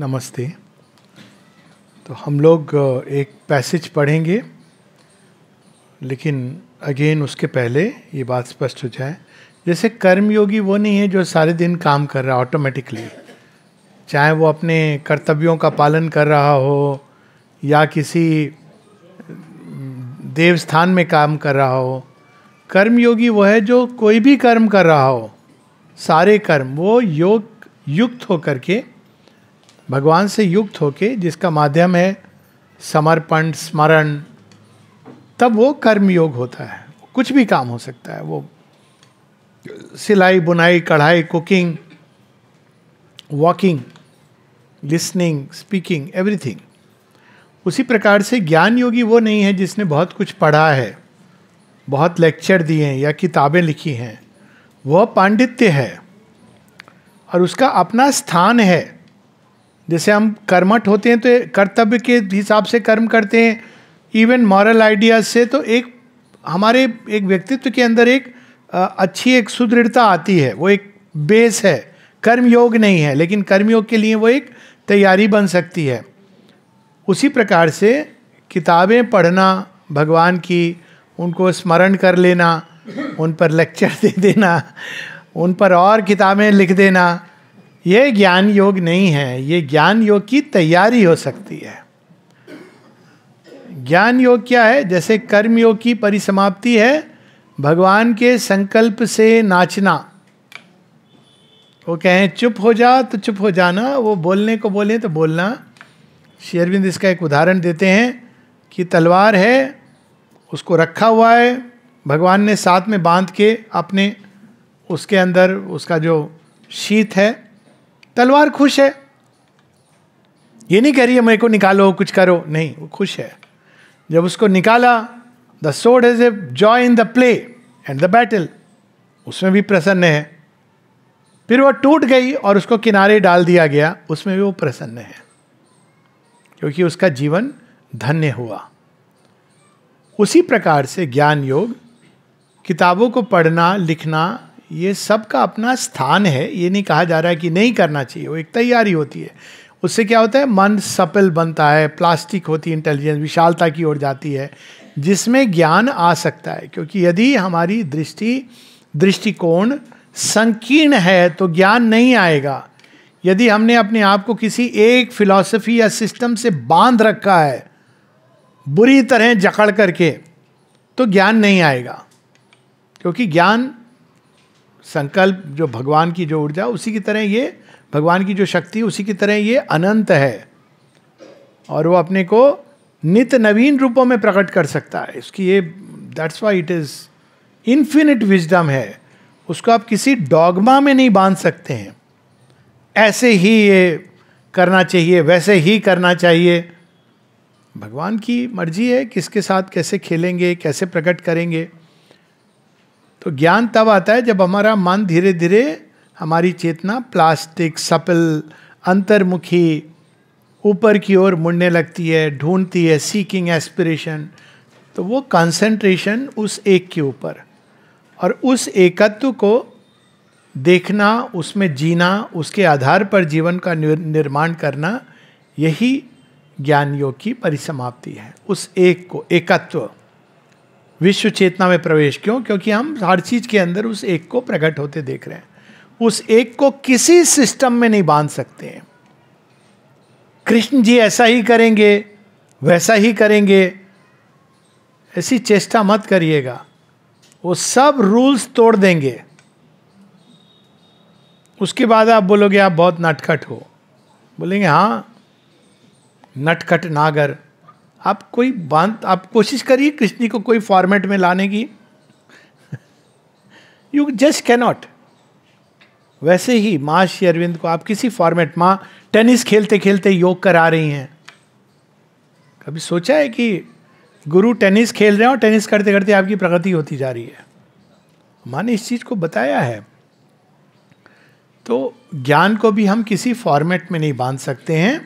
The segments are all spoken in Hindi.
नमस्ते तो हम लोग एक पैसेज पढ़ेंगे लेकिन अगेन उसके पहले ये बात स्पष्ट हो जाए जैसे कर्मयोगी वो नहीं है जो सारे दिन काम कर रहा है ऑटोमेटिकली चाहे वो अपने कर्तव्यों का पालन कर रहा हो या किसी देवस्थान में काम कर रहा हो कर्मयोगी वो है जो कोई भी कर्म कर रहा हो सारे कर्म वो योग युक्त होकर के भगवान से युक्त होके जिसका माध्यम है समर्पण स्मरण तब वो कर्म योग होता है कुछ भी काम हो सकता है वो सिलाई बुनाई कढ़ाई cooking walking listening speaking everything उसी प्रकार से ज्ञान योगी वो नहीं है जिसने बहुत कुछ पढ़ा है बहुत लेक्चर दिए हैं या किताबें लिखी हैं वह पांडित्य है और उसका अपना स्थान है जैसे हम कर्मठ होते हैं तो कर्तव्य के हिसाब से कर्म करते हैं इवन मॉरल आइडियाज से तो एक हमारे एक व्यक्तित्व के अंदर एक अच्छी एक सुदृढ़ता आती है वो एक बेस है कर्मयोग नहीं है लेकिन कर्मयोग के लिए वो एक तैयारी बन सकती है उसी प्रकार से किताबें पढ़ना भगवान की उनको स्मरण कर लेना उन पर लेक्चर दे देना उन पर और किताबें लिख देना ये ज्ञान योग नहीं है ये ज्ञान योग की तैयारी हो सकती है ज्ञान योग क्या है जैसे कर्म योग की परिसमाप्ति है भगवान के संकल्प से नाचना वो कहें चुप हो जा तो चुप हो जाना वो बोलने को बोले तो बोलना शेरविंद इसका एक उदाहरण देते हैं कि तलवार है उसको रखा हुआ है भगवान ने साथ में बांध के अपने उसके अंदर उसका जो शीत है तलवार खुश है ये नहीं कह रही है मेरे को निकालो कुछ करो नहीं वो खुश है जब उसको निकाला the sword is a joy in the play and the battle उसमें भी प्रसन्न है फिर वह टूट गई और उसको किनारे डाल दिया गया उसमें भी वो प्रसन्न है क्योंकि उसका जीवन धन्य हुआ उसी प्रकार से ज्ञान योग किताबों को पढ़ना लिखना ये सबका अपना स्थान है ये नहीं कहा जा रहा है कि नहीं करना चाहिए वो एक तैयारी होती है उससे क्या होता है मन सपल बनता है प्लास्टिक होती है इंटेलिजेंस विशालता की ओर जाती है जिसमें ज्ञान आ सकता है क्योंकि यदि हमारी दृष्टि दृष्टिकोण संकीर्ण है तो ज्ञान नहीं आएगा यदि हमने अपने आप को किसी एक फिलॉसफी या सिस्टम से बांध रखा है बुरी तरह जकड़ करके तो ज्ञान नहीं आएगा क्योंकि ज्ञान संकल्प जो भगवान की जो ऊर्जा उसी की तरह ये भगवान की जो शक्ति उसी की तरह ये अनंत है और वो अपने को नित नवीन रूपों में प्रकट कर सकता है इसकी ये that's why it is infinite wisdom है उसको आप किसी डॉगमा में नहीं बांध सकते हैं ऐसे ही ये करना चाहिए वैसे ही करना चाहिए भगवान की मर्जी है किसके साथ कैसे खेलेंगे कैसे प्रकट करेंगे तो ज्ञान तब आता है जब हमारा मन धीरे धीरे हमारी चेतना प्लास्टिक सपल अंतर्मुखी ऊपर की ओर मुड़ने लगती है ढूंढती है सीकिंग एस्पिरेशन तो वो कंसंट्रेशन उस एक के ऊपर और उस एकत्व को देखना उसमें जीना उसके आधार पर जीवन का निर्माण करना यही ज्ञान योग की परिसमाप्ति है उस एक को एकत्व विश्व चेतना में प्रवेश क्यों क्योंकि हम हर चीज के अंदर उस एक को प्रकट होते देख रहे हैं उस एक को किसी सिस्टम में नहीं बांध सकते हैं कृष्ण जी ऐसा ही करेंगे वैसा ही करेंगे ऐसी चेष्टा मत करिएगा वो सब रूल्स तोड़ देंगे उसके बाद आप बोलोगे आप बहुत नटखट हो बोलेंगे हाँ नटखट नागर आप कोई बांध आप कोशिश करिए कृष्ण को कोई फॉर्मेट में लाने की यू जस्ट कैनॉट वैसे ही माँ श्री अरविंद को आप किसी फॉर्मेट माँ टेनिस खेलते खेलते योग करा रही हैं कभी सोचा है कि गुरु टेनिस खेल रहे हैं और टेनिस करते करते आपकी प्रगति होती जा रही है माँ ने इस चीज़ को बताया है तो ज्ञान को भी हम किसी फॉर्मेट में नहीं बांध सकते हैं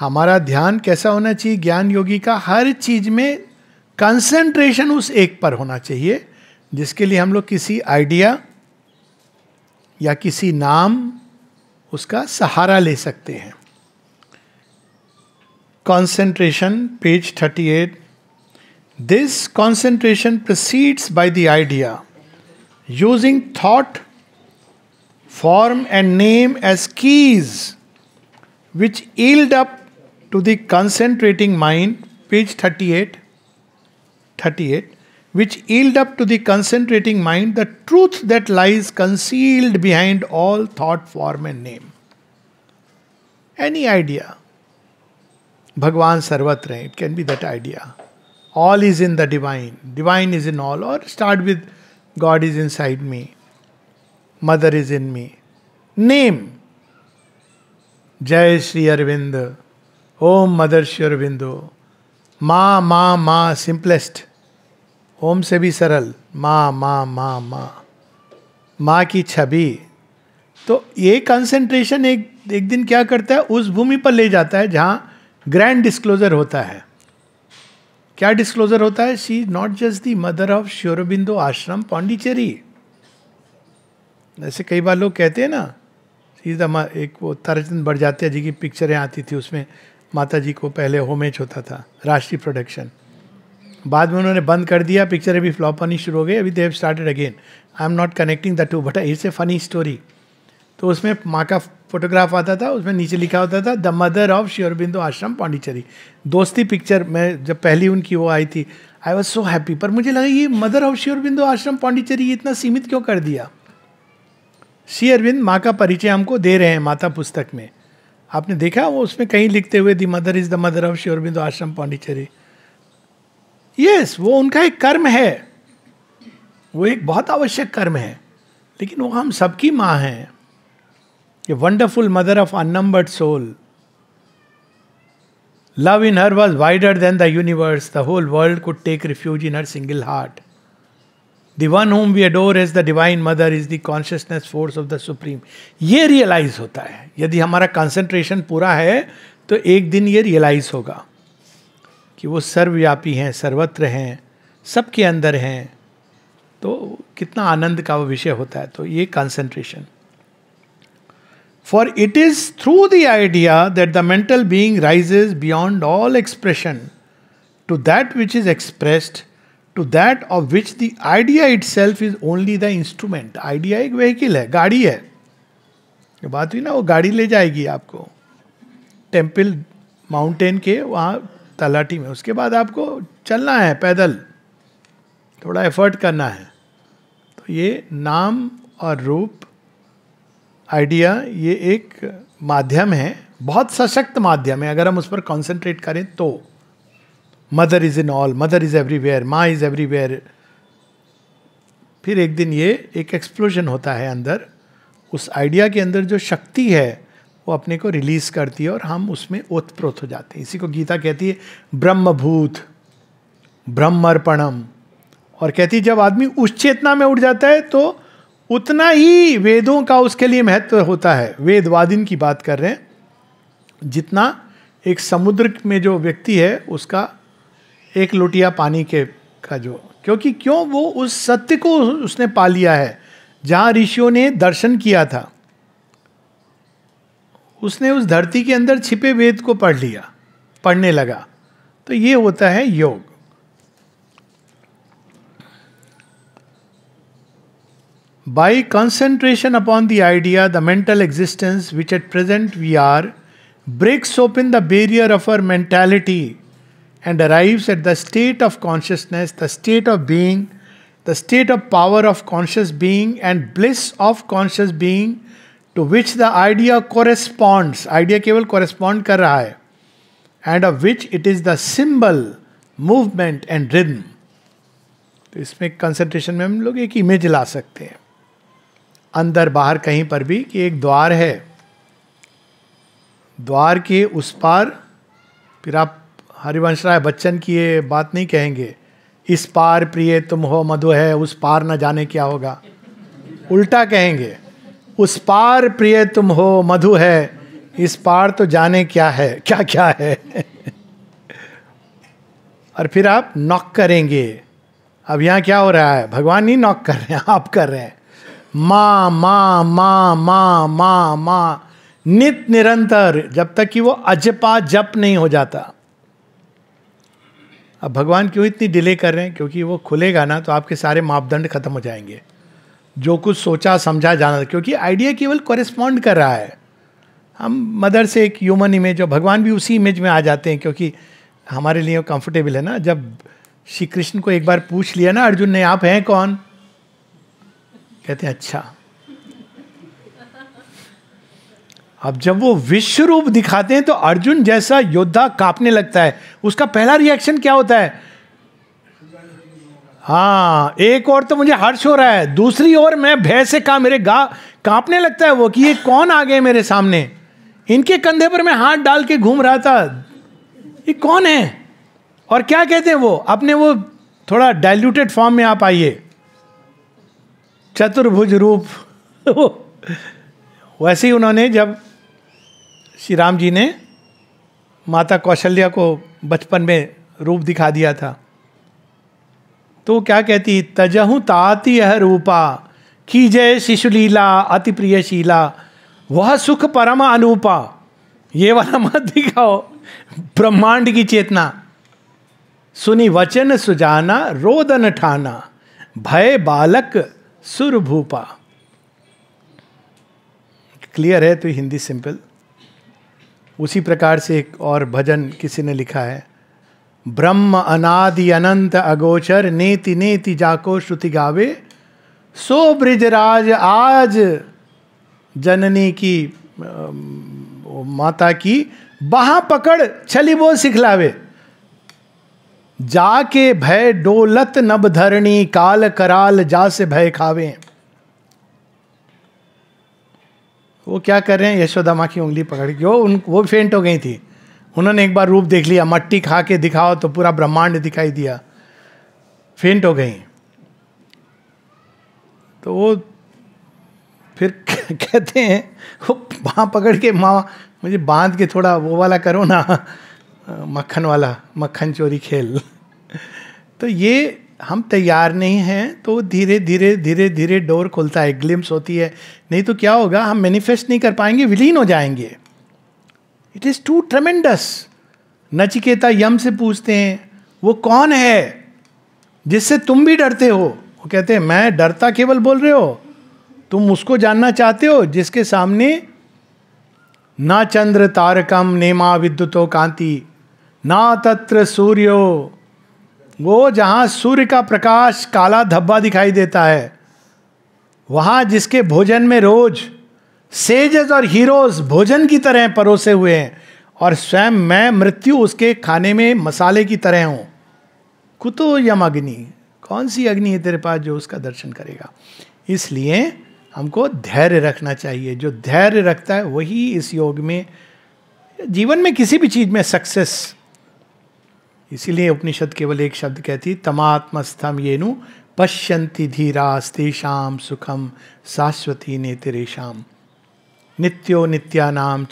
हमारा ध्यान कैसा होना चाहिए ज्ञान योगी का हर चीज में कंसेंट्रेशन उस एक पर होना चाहिए जिसके लिए हम लोग किसी आइडिया या किसी नाम उसका सहारा ले सकते हैं concentration page 38 this concentration proceeds by the idea using thought form and name as keys which yield up to the concentrating mind, page 38, 38, which yield up to the concentrating mind the truth that lies concealed behind all thought, form, and name. Any idea. Bhagwan Sarvatra, it can be that idea. All is in the divine, divine is in all, or start with God is inside me, Mother is in me. Name Jai Sri Arvind. Om mother Aurobindo माँ माँ माँ सिंपलेस्ट ओम से भी सरल माँ माँ माँ माँ माँ की छवि तो ये कंसंट्रेशन एक एक दिन क्या करता है उस भूमि पर ले जाता है जहाँ ग्रैंड डिस्क्लोजर होता है क्या डिस्क्लोजर होता है she is not just the mother of श्योरबिंदो Ashram Pondicherry ऐसे कई बार लोग कहते हैं ना शी इज द एक वो तरजन बढ़ जाते जी की पिक्चरें आती थी उसमें माता जी को पहले होमेज होता था राष्ट्रीय प्रोडक्शन बाद में उन्होंने बंद कर दिया पिक्चर अभी फ्लॉप होनी शुरू हो गई अभी they started again I am not connecting the two but it's a funny story तो उसमें माँ का फोटोग्राफ आता था उसमें नीचे लिखा होता था the mother of श्योरबिंदो Ashram Pondicherry दोस्ती पिक्चर में जब पहली उनकी वो आई थी आई वॉज सो हैप्पी पर मुझे लगा ये मदर ऑफ श्योरबिंदो आश्रम पांडिचेरी इतना सीमित क्यों कर दिया श्री अरविंद माँ का परिचय हमको दे रहे हैं माता पुस्तक में आपने देखा वो उसमें कहीं लिखते हुए the mother is the mother of श्योरबिंदो Ashram Pondicherry yes वो उनका एक कर्म है वो एक बहुत आवश्यक कर्म है लेकिन वो हम सबकी माँ हैं ये wonderful mother of unborn soul love in her was wider than the universe the whole world could take refuge in her single heart the one home we adore is the divine mother is the consciousness force of the supreme ये रियलाइज होता है यदि हमारा कॉन्सेंट्रेशन पूरा है तो एक दिन ये रियलाइज होगा कि वो सर्वव्यापी हैं सर्वत्र हैं सबके अंदर हैं तो कितना आनंद का वो विषय होता है तो ये concentration for it is through the idea that the mental being rises beyond all expression to that which is expressed to that of which the idea itself is only the instrument idea एक व्हीकिल है गाड़ी है ये बात हुई ना वो गाड़ी ले जाएगी आपको टेम्पल माउंटेन के वहाँ तलाटी में उसके बाद आपको चलना है पैदल थोड़ा एफर्ट करना है तो ये नाम और रूप आइडिया ये एक माध्यम है बहुत सशक्त माध्यम है अगर हम उस पर कंसंट्रेट करें तो mother is in all mother is everywhere Maa is everywhere फिर एक दिन ये एक एक्सप्लोजन होता है अंदर उस आइडिया के अंदर जो शक्ति है वो अपने को रिलीज करती है और हम उसमें ओतप्रोत हो जाते हैं इसी को गीता कहती है ब्रह्मभूत ब्रह्मर्पणम और कहती है जब आदमी उस चेतना में उठ जाता है तो उतना ही वेदों का उसके लिए महत्व होता है वेदवादिन की बात कर रहे हैं जितना एक समुद्र में जो व्यक्ति है उसका एक लोटिया पानी के का जो क्योंकि क्यों वो उस सत्य को उसने पा लिया है जहाँ ऋषियों ने दर्शन किया था उसने उस धरती के अंदर छिपे वेद को पढ़ लिया पढ़ने लगा तो ये होता है योग By concentration upon the idea, the mental existence which at present we are breaks open the barrier of our mentality and arrives at the state of consciousness, the state of being, the state of power of conscious being, and bliss of conscious being, to which the idea corresponds. Idea केवल correspond कर रहा है and of which it is the symbol movement and rhythm तो इसमें कंसंट्रेशन में हम लोग एक इमेज ला सकते हैं अंदर बाहर कहीं पर भी कि एक द्वार है द्वार के उस पार फिर आप हरिवंश राय बच्चन की ये बात नहीं कहेंगे इस पार प्रिय तुम हो मधु है उस पार न जाने क्या होगा उल्टा कहेंगे उस पार प्रिय तुम हो मधु है इस पार तो जाने क्या है क्या क्या है और फिर आप नॉक करेंगे अब यहाँ क्या हो रहा है भगवान ही नॉक कर रहे हैं आप कर रहे हैं माँ माँ माँ माँ माँ माँ नित निरंतर जब तक कि वो अजपा जप नहीं हो जाता अब भगवान क्यों इतनी डिले कर रहे हैं क्योंकि वो खुलेगा ना तो आपके सारे मापदंड खत्म हो जाएंगे जो कुछ सोचा समझा जाना क्योंकि आइडिया केवल कॉरेस्पॉन्ड कर रहा है हम मदर से एक ह्यूमन इमेज और भगवान भी उसी इमेज में आ जाते हैं क्योंकि हमारे लिए कंफर्टेबल है ना जब श्री कृष्ण को एक बार पूछ लिया ना अर्जुन ने आप हैं कौन कहते हैं अच्छा अब जब वो विश्व रूप दिखाते हैं तो अर्जुन जैसा योद्धा कांपने लगता है उसका पहला रिएक्शन क्या होता है हाँ एक और तो मुझे हर्ष हो रहा है दूसरी ओर मैं भय से का मेरे गा कांपने लगता है वो कि ये कौन आ गए मेरे सामने इनके कंधे पर मैं हाथ डाल के घूम रहा था ये कौन है और क्या कहते हैं वो अपने वो थोड़ा डाइल्यूटेड फॉर्म में आप आइए चतुर्भुज रूप वैसे ही उन्होंने जब श्री राम जी ने माता कौशल्या को बचपन में रूप दिखा दिया था तो क्या कहती तजहु ताती यह रूपा की जय शिशुलीला अति प्रिय शीला वह सुख परम अनूपा ये वाला मत दिखाओ ब्रह्मांड की चेतना सुनी वचन सुजाना रोदन ठाना भय बालक सुरभूपा क्लियर है तो हिंदी सिंपल उसी प्रकार से एक और भजन किसी ने लिखा है ब्रह्म अनादि अनंत अगोचर नेति नेति जाको श्रुति गावे सो ब्रिजराज आज जननी की माता की बाह पकड़ छली वो सिखलावे जाके भय डोलत नब धरणी काल कराल जा से भय खावे वो क्या कर रहे हैं यशोदा माँ की उंगली पकड़ के वो उन वो फेंट हो गई थी उन्होंने एक बार रूप देख लिया मट्टी खा के दिखाओ तो पूरा ब्रह्मांड दिखाई दिया फेंट हो गई तो वो फिर कहते हैं वो बाँ पकड़ के माँ मुझे बांध के थोड़ा वो वाला करो ना मक्खन वाला मक्खन चोरी खेल तो ये हम तैयार नहीं हैं तो धीरे धीरे धीरे धीरे डोर खुलता है ग्लिम्स होती है नहीं तो क्या होगा हम मैनिफेस्ट नहीं कर पाएंगे विलीन हो जाएंगे it is too tremendous Nachiketa Yama से पूछते हैं वो कौन है जिससे तुम भी डरते हो वो कहते हैं मैं डरता केवल बोल रहे हो तुम उसको जानना चाहते हो जिसके सामने ना चंद्र तारकम नेमा विद्युतो कांति ना तत्र सूर्यो वो जहाँ सूर्य का प्रकाश काला धब्बा दिखाई देता है वहाँ जिसके भोजन में रोज सेजेस और हीरोज भोजन की तरह परोसे हुए हैं और स्वयं मैं मृत्यु उसके खाने में मसाले की तरह हूँ कुतो यम अग्नि कौन सी अग्नि है तेरे पास जो उसका दर्शन करेगा इसलिए हमको धैर्य रखना चाहिए जो धैर्य रखता है वही इस योग में जीवन में किसी भी चीज़ में सक्सेस इसीलिए उपनिषद केवल एक शब्द कहती तमात्मस्थम तमात्मस्थम येनु पश्यंती धीरास्तेषाम सुखम शाश्वती नेतरेशम नित्यो नित्यानाम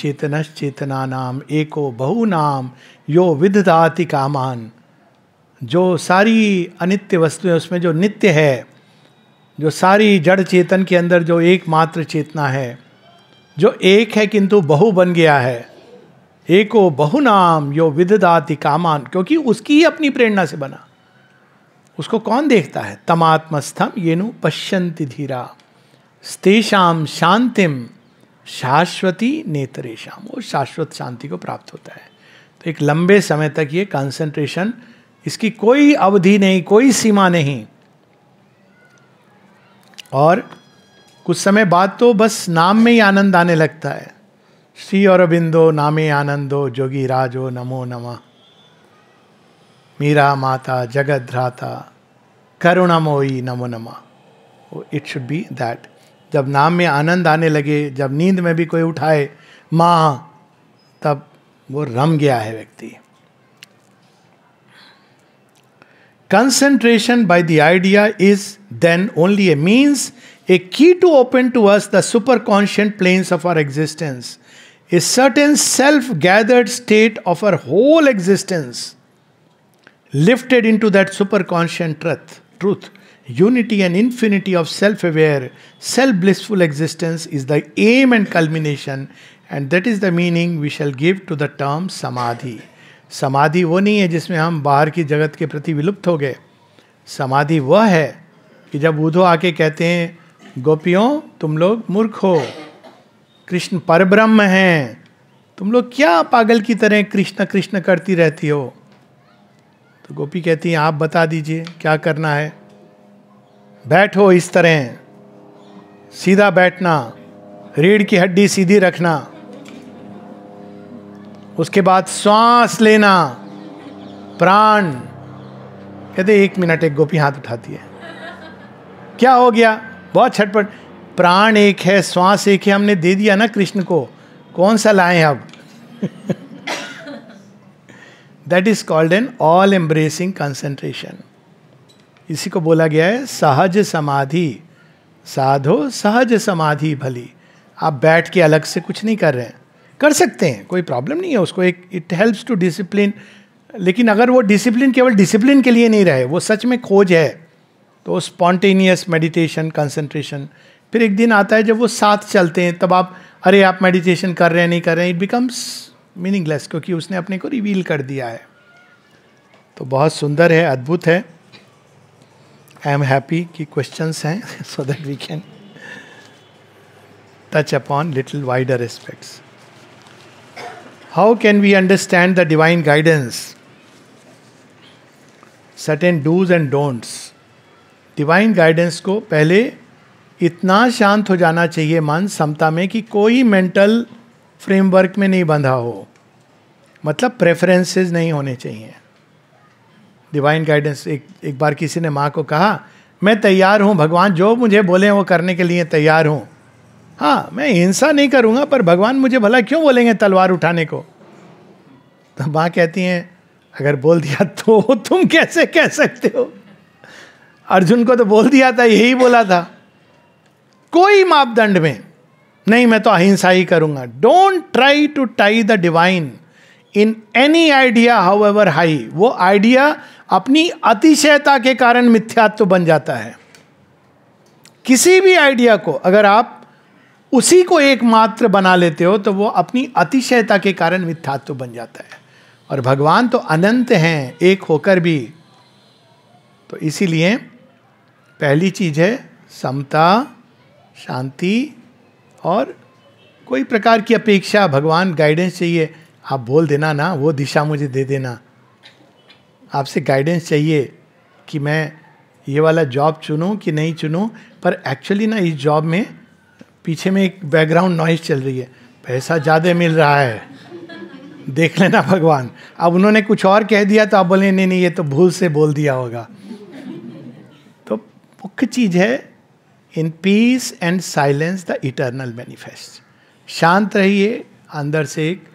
नाम एको बहुनाम यो विधदाति कामान जो सारी अनित्य वस्तुएं उसमें जो नित्य है जो सारी जड़ चेतन के अंदर जो एकमात्र चेतना है जो एक है किंतु बहु बन गया है एको बहुनाम यो विधदाति कामान क्योंकि उसकी ही अपनी प्रेरणा से बना उसको कौन देखता है तमात्मस्थम येनु पश्यंति धीरा स्तेषाम शांतिम शाश्वती नेत्रेशम वो शाश्वत शांति को प्राप्त होता है तो एक लंबे समय तक ये कंसंट्रेशन इसकी कोई अवधि नहीं कोई सीमा नहीं और कुछ समय बाद तो बस नाम में ही आनंद आने लगता है श्री अरबिंदो नामे आनंदो जोगी राजो नमो नमः मीरा माता जगद्राता करुणामोई नमो नमः इट शुड बी दैट जब नाम में आनंद आने लगे जब नींद में भी कोई उठाए माँ तब वो रम गया है व्यक्ति concentration by the idea is then only a means a key to open to us the super conscient planes of our existence a certain self gathered state of our whole existence, lifted into that superconscient truth, truth, unity and infinity of self aware, self blissful existence is the aim and culmination, and that is the meaning we shall give to the term samadhi. समाधि वो नहीं है जिसमें हम बाहर की जगत के प्रति विलुप्त हो गए समाधि वह है कि जब उधो आके कहते हैं गोपियों तुम लोग मूर्ख हो कृष्ण परब्रह्म हैं तुम लोग क्या पागल की तरह कृष्ण कृष्ण करती रहती हो तो गोपी कहती है आप बता दीजिए क्या करना है बैठो इस तरह सीधा बैठना रीढ़ की हड्डी सीधी रखना उसके बाद श्वास लेना प्राण कहते एक मिनट एक गोपी हाथ उठाती है क्या हो गया बहुत छटपट प्राण एक है श्वास एक है हमने दे दिया ना कृष्ण को कौन सा लाए अब that is called an all embracing concentration इसी को बोला गया है सहज समाधि साधो सहज समाधि भली आप बैठ के अलग से कुछ नहीं कर रहे हैं कर सकते हैं कोई प्रॉब्लम नहीं है उसको एक इट हेल्प्स टू डिसिप्लिन लेकिन अगर वो डिसिप्लिन केवल डिसिप्लिन के लिए नहीं रहे वो सच में खोज है तो स्पॉन्टेनियस मेडिटेशन कंसंट्रेशन फिर एक दिन आता है जब वो साथ चलते हैं तब आप अरे आप मेडिटेशन कर रहे हैं नहीं कर रहे हैं इट बिकम्स मीनिंगलेस क्योंकि उसने अपने को रिवील कर दिया है तो बहुत सुंदर है अद्भुत है आई एम हैप्पी कि क्वेश्चन हैं so that we can touch upon little wider aspects how can we understand the divine guidance Certain dos and don'ts divine guidance को पहले इतना शांत हो जाना चाहिए मन समता में कि कोई मेंटल फ्रेमवर्क में नहीं बंधा हो मतलब प्रेफरेंसेस नहीं होने चाहिए डिवाइन गाइडेंस एक एक बार किसी ने माँ को कहा मैं तैयार हूँ भगवान जो मुझे बोले वो करने के लिए तैयार हूँ हाँ मैं हिंसा नहीं करूँगा पर भगवान मुझे भला क्यों बोलेंगे तलवार उठाने को तो माँ कहती हैं अगर बोल दिया तो तुम कैसे कह सकते हो अर्जुन को तो बोल दिया था यही बोला था कोई मापदंड में नहीं मैं तो अहिंसा ही करूंगा don't try to tie the divine in any idea however high वो आइडिया अपनी अतिशयता के कारण मिथ्यात्व बन जाता है किसी भी आइडिया को अगर आप उसी को एकमात्र बना लेते हो तो वो अपनी अतिशयता के कारण मिथ्यात्व बन जाता है और भगवान तो अनंत हैं एक होकर भी तो इसीलिए पहली चीज है समता शांति और कोई प्रकार की अपेक्षा भगवान गाइडेंस चाहिए आप बोल देना ना वो दिशा मुझे दे देना आपसे गाइडेंस चाहिए कि मैं ये वाला जॉब चुनूँ कि नहीं चुनूँ पर एक्चुअली ना इस जॉब में पीछे में एक बैकग्राउंड नॉइज चल रही है पैसा ज़्यादा मिल रहा है देख लेना भगवान अब उन्होंने कुछ और कह दिया तो आप बोले नहीं नहीं ये तो भूल से बोल दिया होगा तो मुख्य चीज़ है in peace and silence the eternal manifest शांत रहिए अंदर से एक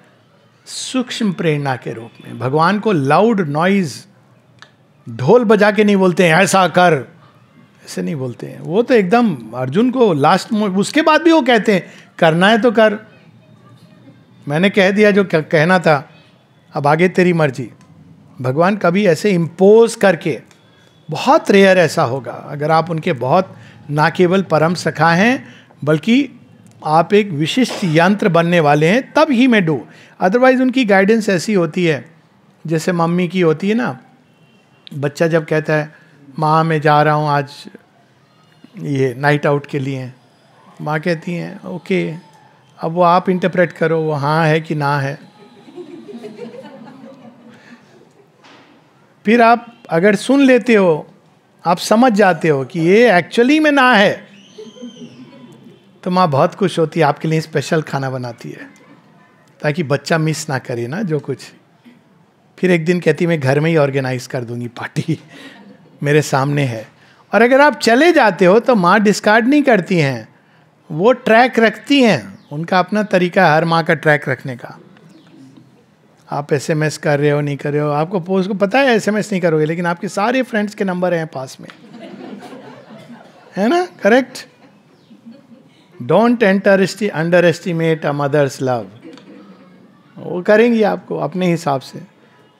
सूक्ष्म प्रेरणा के रूप में भगवान को लाउड नॉइज ढोल बजा के नहीं बोलते हैं ऐसा कर ऐसे नहीं बोलते हैं वो तो एकदम अर्जुन को लास्ट उसके बाद भी वो कहते हैं करना है तो कर मैंने कह दिया जो कहना था अब आगे तेरी मर्जी भगवान कभी ऐसे इम्पोज करके बहुत रेयर ऐसा होगा अगर आप उनके बहुत ना केवल परम सखा हैं बल्कि आप एक विशिष्ट यंत्र बनने वाले हैं तब ही मैं डू अदरवाइज उनकी गाइडेंस ऐसी होती है जैसे मम्मी की होती है ना बच्चा जब कहता है माँ मैं जा रहा हूँ आज ये नाइट आउट के लिए माँ कहती हैं ओके अब वो आप इंटरप्रेट करो वो हाँ है कि ना है फिर आप अगर सुन लेते हो आप समझ जाते हो कि ये एक्चुअली में ना है तो माँ बहुत खुश होती है आपके लिए स्पेशल खाना बनाती है ताकि बच्चा मिस ना करे ना जो कुछ फिर एक दिन कहती मैं घर में ही ऑर्गेनाइज कर दूंगी पार्टी मेरे सामने है और अगर आप चले जाते हो तो माँ डिस्कार्ड नहीं करती हैं वो ट्रैक रखती हैं उनका अपना तरीका है हर माँ का ट्रैक रखने का आप एस एम एस कर रहे हो नहीं कर रहे हो आपको पोस्ट को पता है एस एम एस नहीं करोगे लेकिन आपके सारे फ्रेंड्स के नंबर हैं पास में है ना correct don't enter underestimate a mother's love वो करेंगी आपको अपने हिसाब से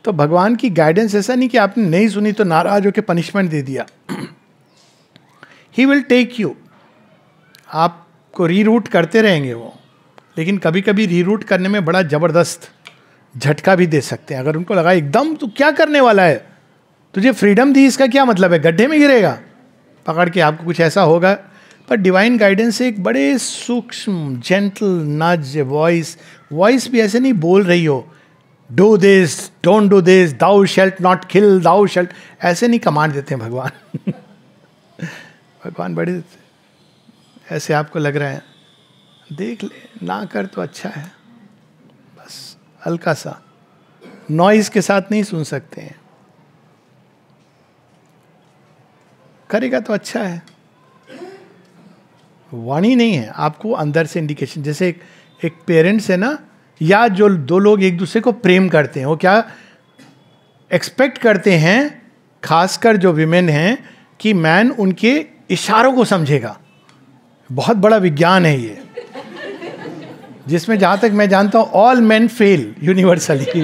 तो भगवान की गाइडेंस ऐसा नहीं कि आपने नहीं सुनी तो नाराज होकर पनिशमेंट दे दिया ही विल टेक यू आपको रीरूट करते रहेंगे वो लेकिन कभी कभी रीरूट करने में बड़ा ज़बरदस्त झटका भी दे सकते हैं अगर उनको लगा एकदम तो क्या करने वाला है तुझे फ्रीडम दी इसका क्या मतलब है गड्ढे में गिरेगा पकड़ के आपको कुछ ऐसा होगा पर डिवाइन गाइडेंस एक बड़े सूक्ष्म जेंटल नज वॉइस वॉइस भी ऐसे नहीं बोल रही हो do this don't do this thou shalt not kill thou shalt ऐसे नहीं कमांड देते हैं भगवान भगवान बड़े ऐसे आपको लग रहा है देख ले ना कर तो अच्छा है हल्का सा नॉइज के साथ नहीं सुन सकते हैं करेगा तो अच्छा है वाणी नहीं है आपको अंदर से इंडिकेशन जैसे एक, एक पेरेंट्स है ना या जो दो लोग एक दूसरे को प्रेम करते हैं वो क्या एक्सपेक्ट करते हैं खासकर जो विमेन हैं कि मैन उनके इशारों को समझेगा बहुत बड़ा विज्ञान है ये जिसमें जहां तक मैं जानता हूं all man fail universally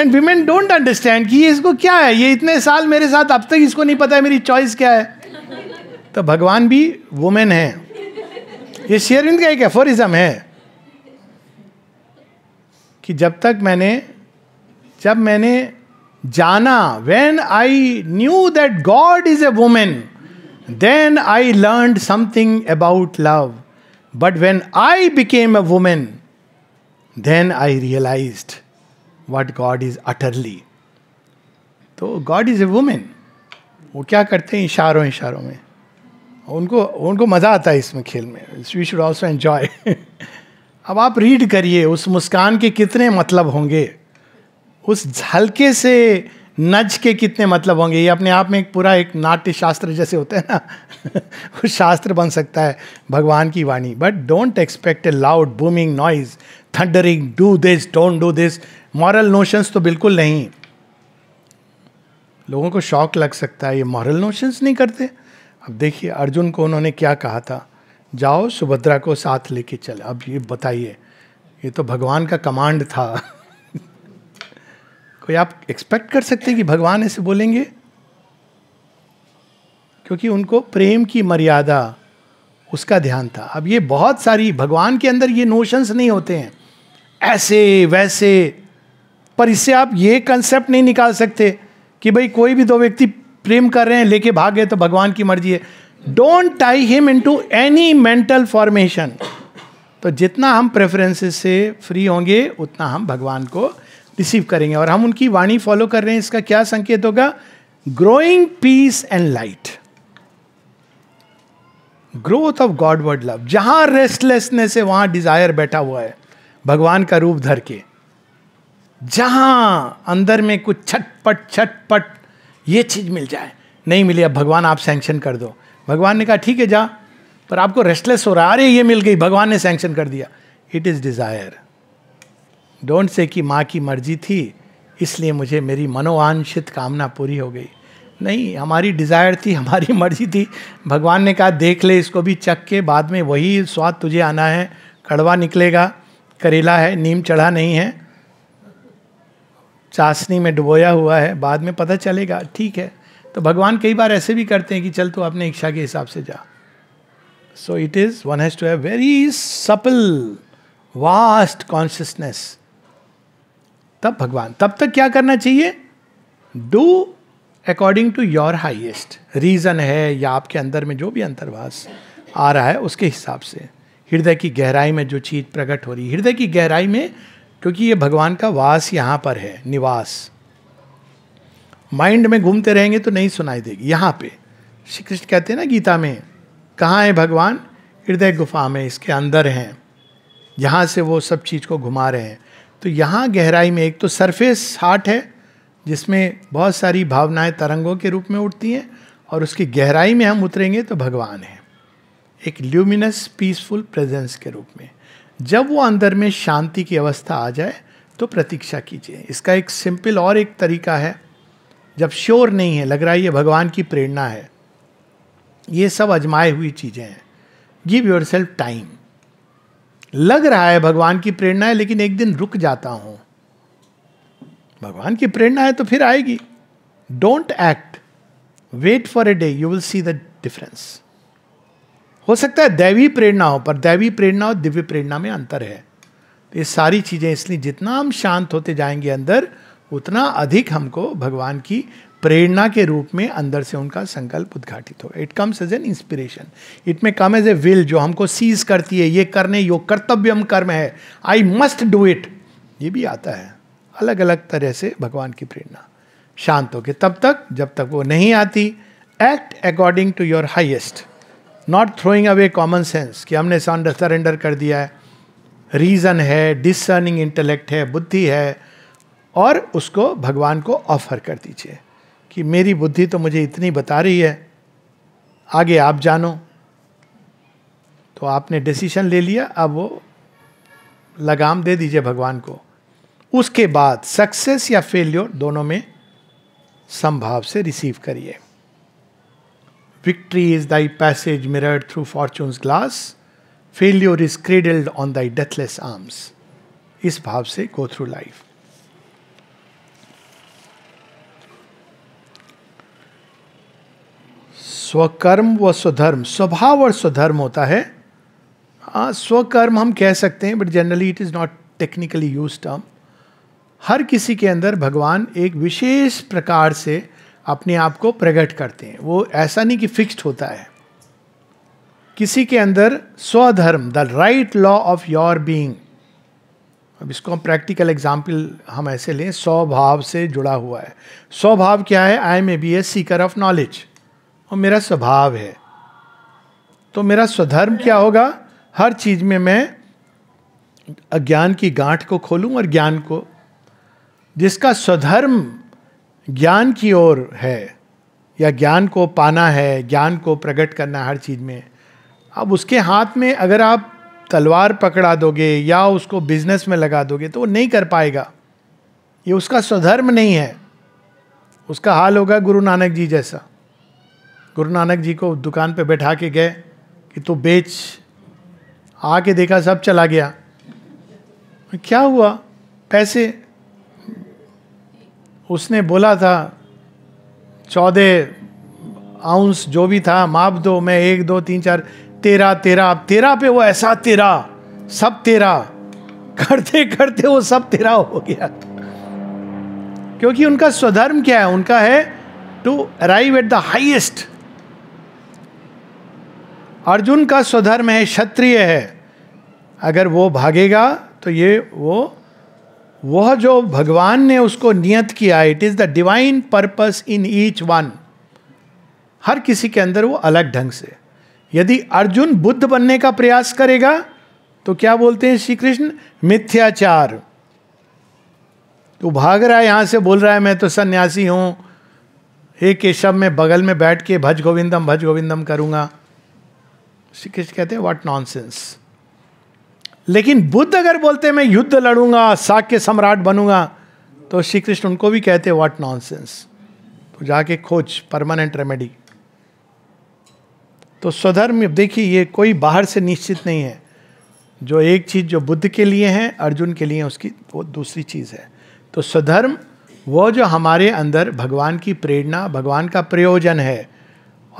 and women don't understand कि ये इसको क्या है ये इतने साल मेरे साथ अब तक इसको नहीं पता है मेरी चॉइस क्या है तो भगवान भी वुमेन है ये शेयरविंद का एक एफोरिज्म है कि जब तक मैंने जब मैंने जाना when I knew that God is a woman then I learn something about love but when I became a woman then I realise what God is utterly तो गॉड इज ए वुमेन वो क्या करते हैं इशारों इशारों में उनको उनको मज़ा आता है इसमें खेल में वी शुड ऑल्सो एन्जॉय अब आप रीड करिए उस मुस्कान के कितने मतलब होंगे उस हल्के से नज के कितने मतलब होंगे ये अपने आप में एक पूरा एक नाट्य शास्त्र जैसे होते हैं ना वो शास्त्र बन सकता है भगवान की वाणी but don't expect a loud booming noise thundering do this don't do this moral notions तो बिल्कुल नहीं लोगों को शौक लग सकता है ये मॉरल नोशंस नहीं करते अब देखिए अर्जुन को उन्होंने क्या कहा था जाओ सुभद्रा को साथ लेके चले अब ये बताइए ये तो भगवान का कमांड था कोई आप एक्सपेक्ट कर सकते हैं कि भगवान ऐसे बोलेंगे क्योंकि उनको प्रेम की मर्यादा उसका ध्यान था अब ये बहुत सारी भगवान के अंदर ये नोशंस नहीं होते हैं ऐसे वैसे पर इससे आप ये कंसेप्ट नहीं निकाल सकते कि भाई कोई भी दो व्यक्ति प्रेम कर रहे हैं लेके भागे तो भगवान की मर्जी है don't tie him into any mental formation तो जितना हम प्रेफरेंसेस से फ्री होंगे उतना हम भगवान को रिसीव करेंगे और हम उनकी वाणी फॉलो कर रहे हैं इसका क्या संकेत होगा growing peace and light growth of Godward love जहां रेस्टलेसनेस है वहां डिजायर बैठा हुआ है भगवान का रूप धर के जहां अंदर में कुछ छटपट छटपट ये चीज मिल जाए नहीं मिली अब भगवान आप सैंक्शन कर दो भगवान ने कहा ठीक है जा पर आपको रेस्टलेस हो रहा अरे ये मिल गई भगवान ने सैंक्शन कर दिया it is desire don't say कि माँ की मर्जी थी इसलिए मुझे मेरी मनोवांछित कामना पूरी हो गई नहीं हमारी डिज़ायर थी हमारी मर्जी थी भगवान ने कहा देख ले इसको भी चख के बाद में वही स्वाद तुझे आना है कड़वा निकलेगा करेला है नीम चढ़ा नहीं है चाशनी में डुबोया हुआ है बाद में पता चलेगा ठीक है तो भगवान कई बार ऐसे भी करते हैं कि चल तू अपने इच्छा के हिसाब से जा so it is one has to have very supple vast consciousness तब भगवान तब तक क्या करना चाहिए do according to your highest reason है या आपके अंदर में जो भी अंतर्वास आ रहा है उसके हिसाब से हृदय की गहराई में जो चीज़ प्रकट हो रही है हृदय की गहराई में क्योंकि ये भगवान का वास यहाँ पर है निवास माइंड में घूमते रहेंगे तो नहीं सुनाई देगी यहाँ पे श्री कृष्ण कहते हैं ना गीता में कहाँ है भगवान हृदय गुफा में इसके अंदर हैं यहाँ से वो सब चीज़ को घुमा रहे हैं तो यहाँ गहराई में एक तो सरफेस हार्ट है जिसमें बहुत सारी भावनाएं तरंगों के रूप में उठती हैं और उसकी गहराई में हम उतरेंगे तो भगवान है एक ल्यूमिनस पीसफुल प्रेजेंस के रूप में जब वो अंदर में शांति की अवस्था आ जाए तो प्रतीक्षा कीजिए इसका एक सिंपल और एक तरीका है जब श्योर नहीं है लग रहा है ये भगवान की प्रेरणा है ये सब अजमाए हुई चीज़ें हैं गिव योर सेल्फ टाइम लग रहा है भगवान की प्रेरणा है लेकिन एक दिन रुक जाता हूं भगवान की प्रेरणा है तो फिर आएगी don't act wait for a day you will see the difference हो सकता है दैवी प्रेरणा हो पर दैवी प्रेरणा और दिव्य प्रेरणा में अंतर है तो ये सारी चीज़ें इसलिए जितना हम शांत होते जाएंगे अंदर उतना अधिक हमको भगवान की प्रेरणा के रूप में अंदर से उनका संकल्प उद्घाटित होगा it comes as an inspiration it में कम एज ए विल जो हमको सीज करती है ये करने योग कर्तव्यम कर्म है आई मस्ट डू इट ये भी आता है अलग अलग तरह से भगवान की प्रेरणा शांत होके तब तक जब तक वो नहीं आती act according to your highest not throwing away common sense कि हमने सरेंडर कर दिया है रीज़न है डिसर्निंग इंटेलेक्ट है बुद्धि है और उसको भगवान को ऑफर कर दीजिए कि मेरी बुद्धि तो मुझे इतनी बता रही है आगे आप जानो तो आपने डिसीजन ले लिया अब वो लगाम दे दीजिए भगवान को उसके बाद सक्सेस या फेल्योर दोनों में संभाव से रिसीव करिए victory is thy passage mirrored through fortune glass failure is cradled on thy deathless arms इस भाव से गो थ्रू लाइफ स्वकर्म व स्वधर्म स्वभाव और स्वधर्म होता है हाँ स्वकर्म हम कह सकते हैं but generally it is not technically use term हर किसी के अंदर भगवान एक विशेष प्रकार से अपने आप को प्रकट करते हैं वो ऐसा नहीं कि फिक्स्ड होता है किसी के अंदर स्वधर्म the right law of your being अब इसको हम प्रैक्टिकल एग्जाम्पल हम ऐसे लें स्वभाव से जुड़ा हुआ है स्वभाव क्या है I may be a seeker of knowledge और मेरा स्वभाव है तो मेरा स्वधर्म क्या होगा हर चीज में मैं अज्ञान की गांठ को खोलूं और ज्ञान को जिसका स्वधर्म ज्ञान की ओर है या ज्ञान को पाना है ज्ञान को प्रकट करना हर चीज में अब उसके हाथ में अगर आप तलवार पकड़ा दोगे या उसको बिजनेस में लगा दोगे तो वो नहीं कर पाएगा ये उसका स्वधर्म नहीं है उसका हाल होगा गुरु नानक जी जैसा गुरु नानक जी को दुकान पे बैठा के गए कि तू बेच आके देखा सब चला गया क्या हुआ पैसे उसने बोला था चौदह आउंस जो भी था माप दो मैं एक दो तीन चार तेरा तेरा अब तेरा पे वो ऐसा तेरा सब तेरा करते करते वो सब तेरा हो गया क्योंकि उनका स्वधर्म क्या है उनका है to arrive at the highest Arjuna का स्वधर्म है क्षत्रिय है अगर वो भागेगा तो ये वो वह जो भगवान ने उसको नियत किया it is the divine purpose in each one हर किसी के अंदर वो अलग ढंग से यदि अर्जुन बुद्ध बनने का प्रयास करेगा तो क्या बोलते हैं श्री कृष्ण मिथ्याचार तो भाग रहा है यहाँ से बोल रहा है मैं तो सन्यासी हूँ हे केशव में बगल में बैठ के भज गोविंदम भज गोविंदम करूँगा श्री कृष्ण कहते हैं वट नॉन लेकिन बुद्ध अगर बोलते मैं युद्ध लड़ूंगा साक्य सम्राट बनूंगा तो श्री कृष्ण उनको भी कहते नॉन सेंस तो जाके खोज परमानेंट रेमेडी तो स्वधर्म देखिए ये कोई बाहर से निश्चित नहीं है जो एक चीज़ जो बुद्ध के लिए है अर्जुन के लिए उसकी वो दूसरी चीज़ है तो स्वधर्म वो जो हमारे अंदर भगवान की प्रेरणा भगवान का प्रयोजन है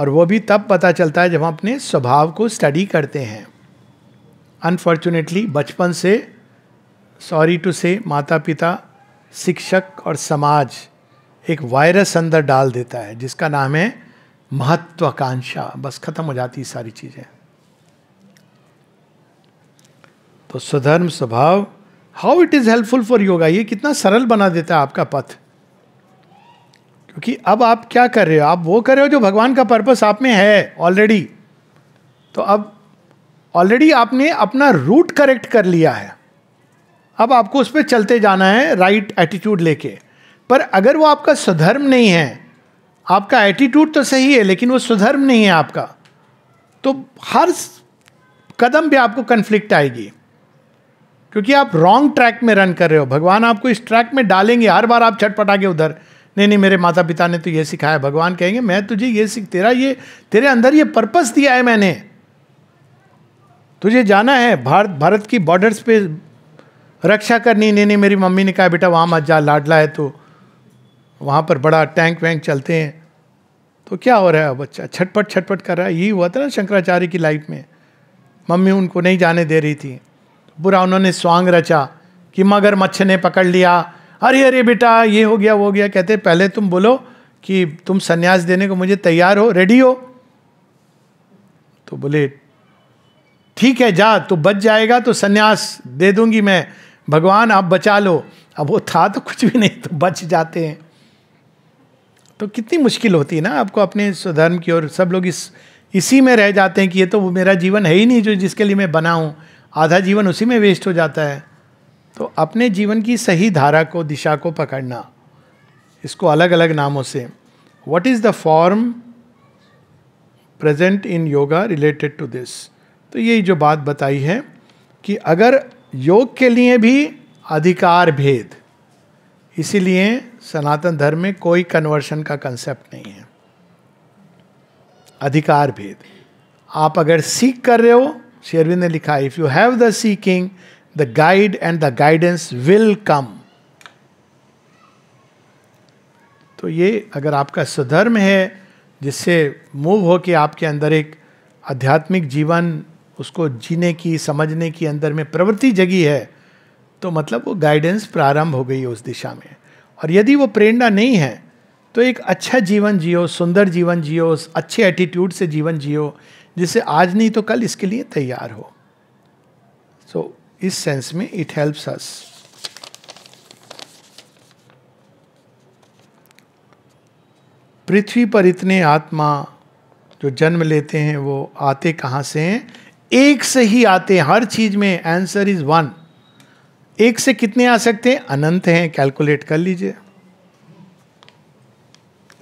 और वो भी तब पता चलता है जब हम अपने स्वभाव को स्टडी करते हैं अनफॉर्चुनेटली बचपन से सॉरी टू से माता पिता शिक्षक और समाज एक वायरस अंदर डाल देता है जिसका नाम है महत्वाकांक्षा बस खत्म हो जाती है सारी चीज़ें तो स्वधर्म स्वभाव how it is helpful for yoga ये कितना सरल बना देता है आपका पथ क्योंकि अब आप क्या कर रहे हो आप वो कर रहे हो जो भगवान का पर्पस आप में है ऑलरेडी तो अब ऑलरेडी आपने अपना रूट करेक्ट कर लिया है अब आपको उस पर चलते जाना है राइट right एटीट्यूड लेके पर अगर वो आपका सुधर्म नहीं है आपका एटीट्यूड तो सही है लेकिन वो सुधर्म नहीं है आपका तो हर कदम पे आपको कन्फ्लिक्ट आएगी क्योंकि आप रॉन्ग ट्रैक में रन कर रहे हो भगवान आपको इस ट्रैक में डालेंगे हर बार आप छटपटा के उधर नहीं नहीं मेरे माता पिता ने तो ये सिखाया भगवान कहेंगे मैं तुझे ये सिख तेरा ये तेरे अंदर ये पर्पस दिया है मैंने तुझे जाना है भारत भारत की बॉर्डर्स पे रक्षा करनी नहीं नहीं मेरी मम्मी ने कहा बेटा वहाँ मत जा लाडला है तो वहाँ पर बड़ा टैंक वैंक चलते हैं तो क्या हो रहा है बच्चा छटपट छटपट कर रहा है यही हुआ था ना शंकराचार्य की लाइफ में मम्मी उनको नहीं जाने दे रही थी बुरा उन्होंने स्वांग रचा कि मगर मच्छर ने पकड़ लिया अरे अरे बेटा ये हो गया वो हो गया कहते पहले तुम बोलो कि तुम सन्यास देने को मुझे तैयार हो रेडी हो तो बोले ठीक है जा तो बच जाएगा तो सन्यास दे दूंगी मैं भगवान आप बचा लो अब वो था तो कुछ भी नहीं तो बच जाते हैं तो कितनी मुश्किल होती है ना आपको अपने स्वधर्म की और सब लोग इस इसी में रह जाते हैं कि ये तो मेरा जीवन है ही नहीं जो जिसके लिए मैं बना हूँ आधा जीवन उसी में वेस्ट हो जाता है तो अपने जीवन की सही धारा को दिशा को पकड़ना इसको अलग अलग नामों से what is the form present in yoga related to this तो ये जो बात बताई है कि अगर योग के लिए भी अधिकार भेद इसीलिए सनातन धर्म में कोई कन्वर्शन का कंसेप्ट नहीं है अधिकार भेद आप अगर सीख कर रहे हो शेरविंद ने लिखा if you have the seeking the guide and the guidance will come तो ये अगर आपका स्वधर्म है जिससे मूव हो कि आपके अंदर एक आध्यात्मिक जीवन उसको जीने की समझने की अंदर में प्रवृत्ति जगी है तो मतलब वो गाइडेंस प्रारंभ हो गई है उस दिशा में और यदि वो प्रेरणा नहीं है तो एक अच्छा जीवन जियो सुंदर जीवन जियो अच्छे एटीट्यूड से जीवन जियो जिससे आज नहीं तो कल इसके लिए तैयार हो सो so, इस सेंस में इट हेल्प्स अस पृथ्वी पर इतने आत्मा जो जन्म लेते हैं वो आते कहाँ से हैं एक से ही आते हैं हर चीज में आंसर इज वन एक से कितने आ सकते हैं अनंत हैं कैलकुलेट कर लीजिए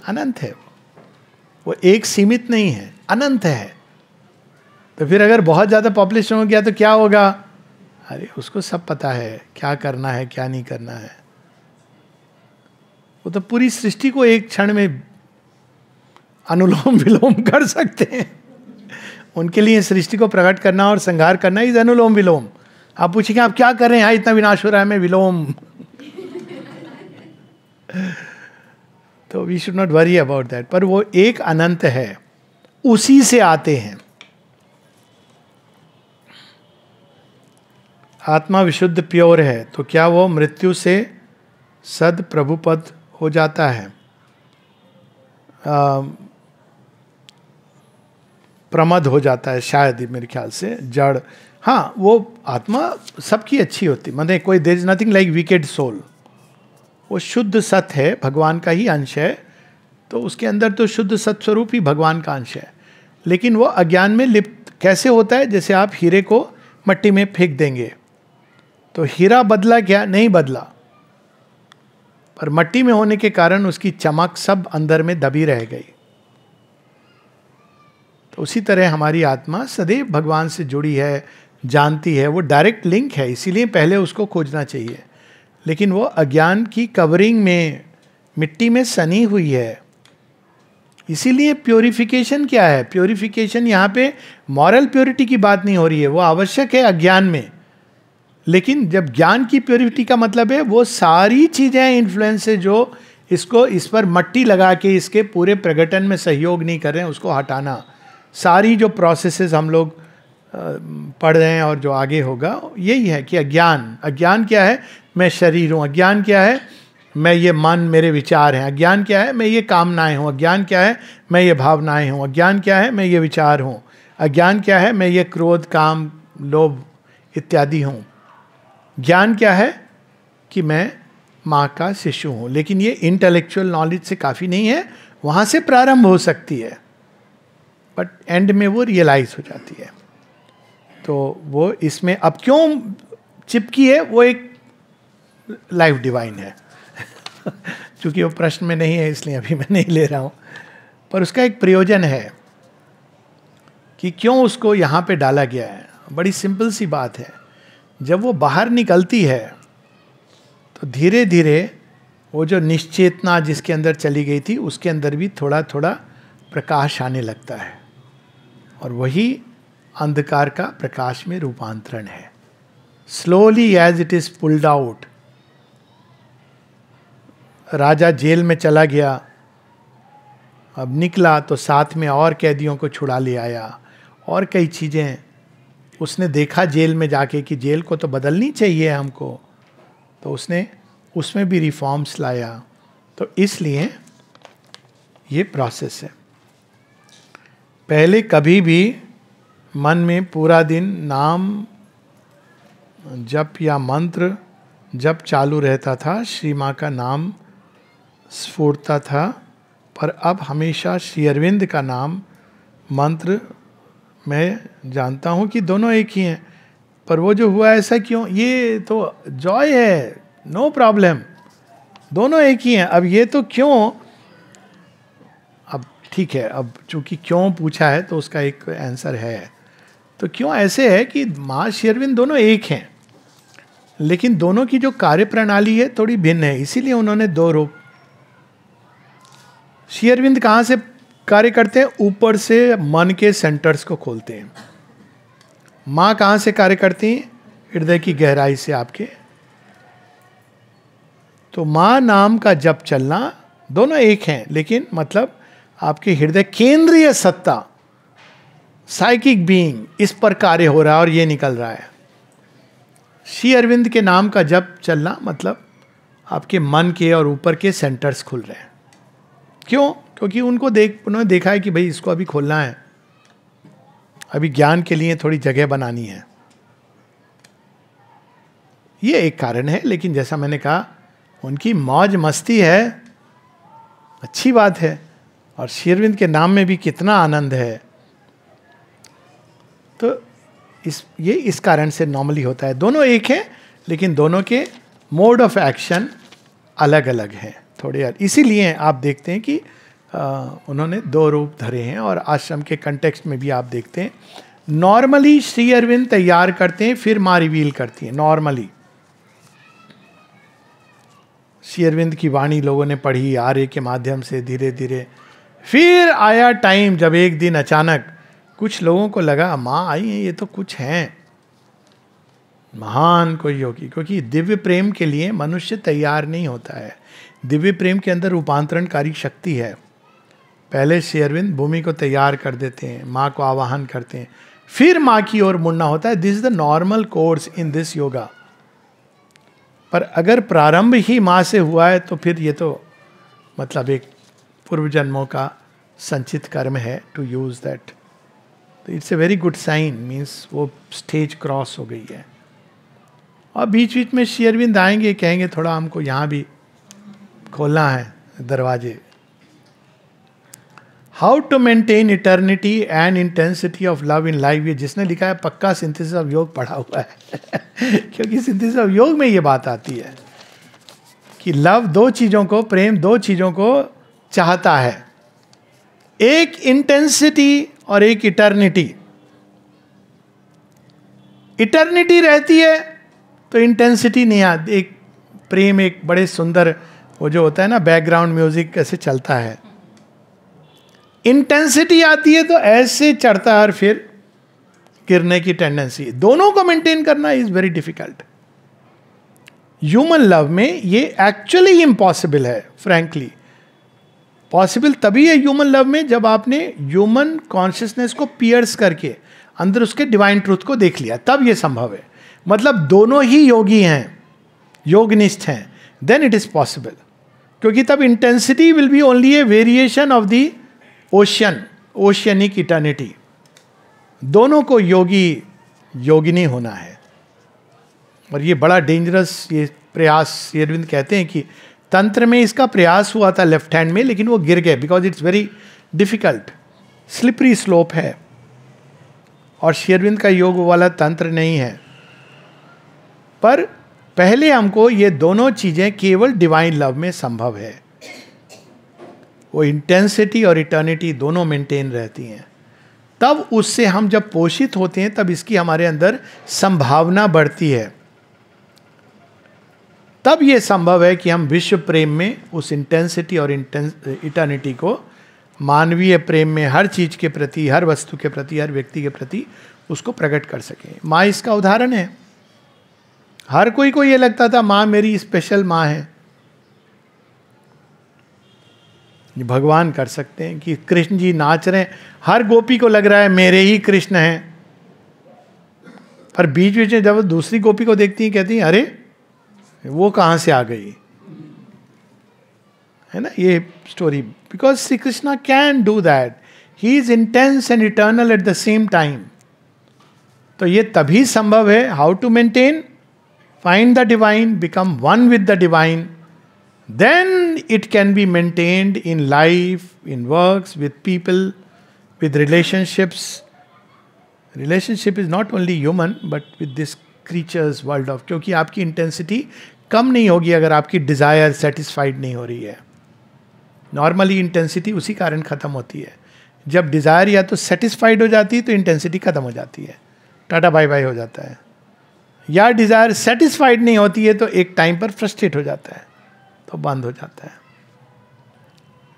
अनंत है वो एक सीमित नहीं है अनंत है तो फिर अगर बहुत ज़्यादा पॉपुलेशन हो गया तो क्या होगा अरे उसको सब पता है क्या करना है क्या नहीं करना है वो तो पूरी सृष्टि को एक क्षण में अनुलोम विलोम कर सकते हैं उनके लिए सृष्टि को प्रकट करना और संघार करना इज अनुलोम विलोम आप पूछेंगे आप क्या कर रहे हैं हाँ, इतना विनाश हो रहा है मैं विलोम तो we should not worry about that पर वो एक अनंत है उसी से आते हैं आत्मा विशुद्ध प्योर है तो क्या वो मृत्यु से सद प्रभुपद हो जाता है प्रमद हो जाता है शायद ही मेरे ख्याल से जड़ हाँ वो आत्मा सबकी अच्छी होती मतलब कोई there is nothing like wicked soul वो शुद्ध सत है भगवान का ही अंश है तो उसके अंदर तो शुद्ध सत स्वरूप ही भगवान का अंश है लेकिन वो अज्ञान में लिप्त कैसे होता है जैसे आप हीरे को मट्टी में फेंक देंगे तो हीरा बदला क्या नहीं बदला पर मट्टी में होने के कारण उसकी चमक सब अंदर में दबी रह गई तो उसी तरह हमारी आत्मा सदैव भगवान से जुड़ी है जानती है वो डायरेक्ट लिंक है इसीलिए पहले उसको खोजना चाहिए लेकिन वो अज्ञान की कवरिंग में मिट्टी में सनी हुई है इसीलिए प्योरिफिकेशन क्या है प्योरिफिकेशन यहाँ पे मॉरल प्योरिटी की बात नहीं हो रही है वो आवश्यक है अज्ञान में लेकिन जब ज्ञान की प्योरिटी का मतलब है वो सारी चीज़ें इन्फ्लुएंस है जो इसको इस पर मट्टी लगा के इसके पूरे प्रगटन में सहयोग नहीं कर रहे हैं उसको हटाना सारी जो प्रोसेसेस हम लोग पढ़ रहे हैं और जो आगे होगा यही है कि अज्ञान अज्ञान क्या है मैं शरीर हूँ अज्ञान क्या है मैं ये मन मेरे विचार हैं अज्ञान क्या है मैं ये कामनाएं हूँ अज्ञान क्या है मैं ये भावनाएं हूँ अज्ञान क्या है मैं ये विचार हूँ अज्ञान क्या है मैं ये क्रोध काम लोभ इत्यादि हूँ ज्ञान क्या है कि मैं माँ का शिशु हूँ लेकिन ये इंटेलेक्चुअल नॉलेज से काफ़ी नहीं है वहाँ से प्रारंभ हो सकती है बट एंड में वो रियलाइज हो जाती है तो वो इसमें अब क्यों चिपकी है वो एक लाइफ डिवाइन है क्योंकि वो प्रश्न में नहीं है इसलिए अभी मैं नहीं ले रहा हूँ पर उसका एक प्रयोजन है कि क्यों उसको यहाँ पे डाला गया है बड़ी सिंपल सी बात है जब वो बाहर निकलती है तो धीरे धीरे वो जो निश्चेतना जिसके अंदर चली गई थी उसके अंदर भी थोड़ा थोड़ा प्रकाश आने लगता है और वही अंधकार का प्रकाश में रूपांतरण है slowly as it is pulled out राजा जेल में चला गया अब निकला तो साथ में और कैदियों को छुड़ा ले आया और कई चीज़ें उसने देखा जेल में जाके कि जेल को तो बदलनी चाहिए हमको तो उसने उसमें भी रिफॉर्म्स लाया तो इसलिए ये प्रोसेस है पहले कभी भी मन में पूरा दिन नाम जप या मंत्र जब चालू रहता था श्री माँ का नाम स्फूर्ता था पर अब हमेशा श्री अरविंद का नाम मंत्र मैं जानता हूं कि दोनों एक ही हैं पर वो जो हुआ ऐसा क्यों ये तो जॉय है नो no प्रॉब्लम दोनों एक ही हैं अब ये तो क्यों अब ठीक है अब चूंकि क्यों पूछा है तो उसका एक आंसर है तो क्यों ऐसे है कि माँ शेरविन दोनों एक हैं लेकिन दोनों की जो कार्य प्रणाली है थोड़ी भिन्न है इसीलिए उन्होंने दो रूप शेयरविंद कहाँ से कार्य करते हैं ऊपर से मन के सेंटर्स को खोलते हैं माँ कहाँ से कार्य करती हैं हृदय की गहराई से आपके तो माँ नाम का जप चलना दोनों एक हैं लेकिन मतलब आपके हृदय केंद्रीय सत्ता साइकिक बीइंग इस पर कार्य हो रहा है और ये निकल रहा है श्री अरविंद के नाम का जप चलना मतलब आपके मन के और ऊपर के सेंटर्स खुल रहे हैं क्यों क्योंकि उनको देख उन्होंने देखा है कि भाई इसको अभी खोलना है अभी ज्ञान के लिए थोड़ी जगह बनानी है ये एक कारण है लेकिन जैसा मैंने कहा उनकी मौज मस्ती है अच्छी बात है और शेरविंद के नाम में भी कितना आनंद है तो इस ये इस कारण से नॉर्मली होता है दोनों एक हैं लेकिन दोनों के मोड ऑफ एक्शन अलग अलग हैं थोड़े इसीलिए आप देखते हैं कि उन्होंने दो रूप धरे हैं और आश्रम के कंटेक्स्ट में भी आप देखते हैं नॉर्मली श्री अरविंद तैयार करते हैं फिर माँ रिवील करती है नॉर्मली श्री अरविंद की वाणी लोगों ने पढ़ी आर्य के माध्यम से धीरे धीरे फिर आया टाइम जब एक दिन अचानक कुछ लोगों को लगा माँ आई है ये तो कुछ हैं महान कोई योगी क्योंकि दिव्य प्रेम के लिए मनुष्य तैयार नहीं होता है दिव्य प्रेम के अंदर रूपांतरणकारी शक्ति है पहले श्री अरविंद भूमि को तैयार कर देते हैं माँ को आवाहन करते हैं फिर माँ की ओर मुड़ना होता है this is the normal course in this yoga पर अगर प्रारंभ ही माँ से हुआ है तो फिर ये तो मतलब एक पूर्व जन्मों का संचित कर्म है टू यूज दैट तो it's a very good sign means वो स्टेज क्रॉस हो गई है और बीच बीच में शेयरविंद आएंगे कहेंगे थोड़ा हमको यहाँ भी खोलना है दरवाजे how to maintain eternity and intensity of love in life ये जिसने लिखा है पक्का सिंथेसिस ऑफ योग पढ़ा हुआ है क्योंकि सिंथेसिस ऑफ योग में ये बात आती है कि लव दो चीज़ों को प्रेम दो चीज़ों को चाहता है एक इंटेंसिटी और एक इटर्निटी इटर्निटी रहती है तो इंटेंसिटी नहीं आती एक प्रेम एक बड़े सुंदर वो जो होता है ना बैकग्राउंड म्यूजिक कैसे चलता है इंटेंसिटी आती है तो ऐसे चढ़ता है और फिर गिरने की टेंडेंसी दोनों को मेंटेन करना is very difficult human love में ये एक्चुअली इम्पॉसिबल है फ्रैंकली पॉसिबल तभी है ह्यूमन लव में जब आपने ह्यूमन कॉन्शियसनेस को पियर्स करके अंदर उसके डिवाइन ट्रूथ को देख लिया तब ये संभव है मतलब दोनों ही योगी हैं योगनिष्ठ हैं देन इट इज पॉसिबल क्योंकि तब intensity will be only a variation of the ocean oceanic eternity दोनों को योगी योगिनी होना है और ये बड़ा डेंजरस ये प्रयास ये अरविंद कहते हैं कि तंत्र में इसका प्रयास हुआ था लेफ्ट हैंड में लेकिन वो गिर गए because it's very difficult slippery slope है और शेरविंद का योग वाला तंत्र नहीं है पर पहले हमको ये दोनों चीज़ें केवल डिवाइन लव में संभव है वो इंटेंसिटी और इटर्निटी दोनों मेंटेन रहती हैं तब उससे हम जब पोषित होते हैं तब इसकी हमारे अंदर संभावना बढ़ती है तब ये संभव है कि हम विश्व प्रेम में उस इंटेंसिटी और इटर्निटी को मानवीय प्रेम में हर चीज के प्रति हर वस्तु के प्रति हर व्यक्ति के प्रति उसको प्रकट कर सकें माँ इसका उदाहरण है हर कोई को ये लगता था माँ मेरी स्पेशल माँ है भगवान कर सकते हैं कि कृष्ण जी नाच रहे हैं हर गोपी को लग रहा है मेरे ही कृष्ण हैं पर बीच बीच में जब दूसरी गोपी को देखती हैं कहती हैं अरे वो कहाँ से आ गई है ना ये story because Shri Krishna can do that he is intense and eternal at the same time तो ये तभी संभव है how to maintain find the divine become one with the divine then it can be maintained in life in works, with people with relationships relationship is not only human but with this creatures world of क्योंकि आपकी इंटेंसिटी कम नहीं होगी अगर आपकी डिज़ायर सेटिस्फाइड नहीं हो रही है नॉर्मली इंटेंसिटी उसी कारण ख़त्म होती है जब डिज़ायर या तो सेटिस्फाइड हो जाती है तो इंटेंसिटी ख़त्म हो जाती है टाटा बाय बाय हो जाता है या डिज़ायर सेटिस्फाइड नहीं होती है तो एक टाइम पर फ्रस्ट्रेट हो जाता है तो बंद हो जाता है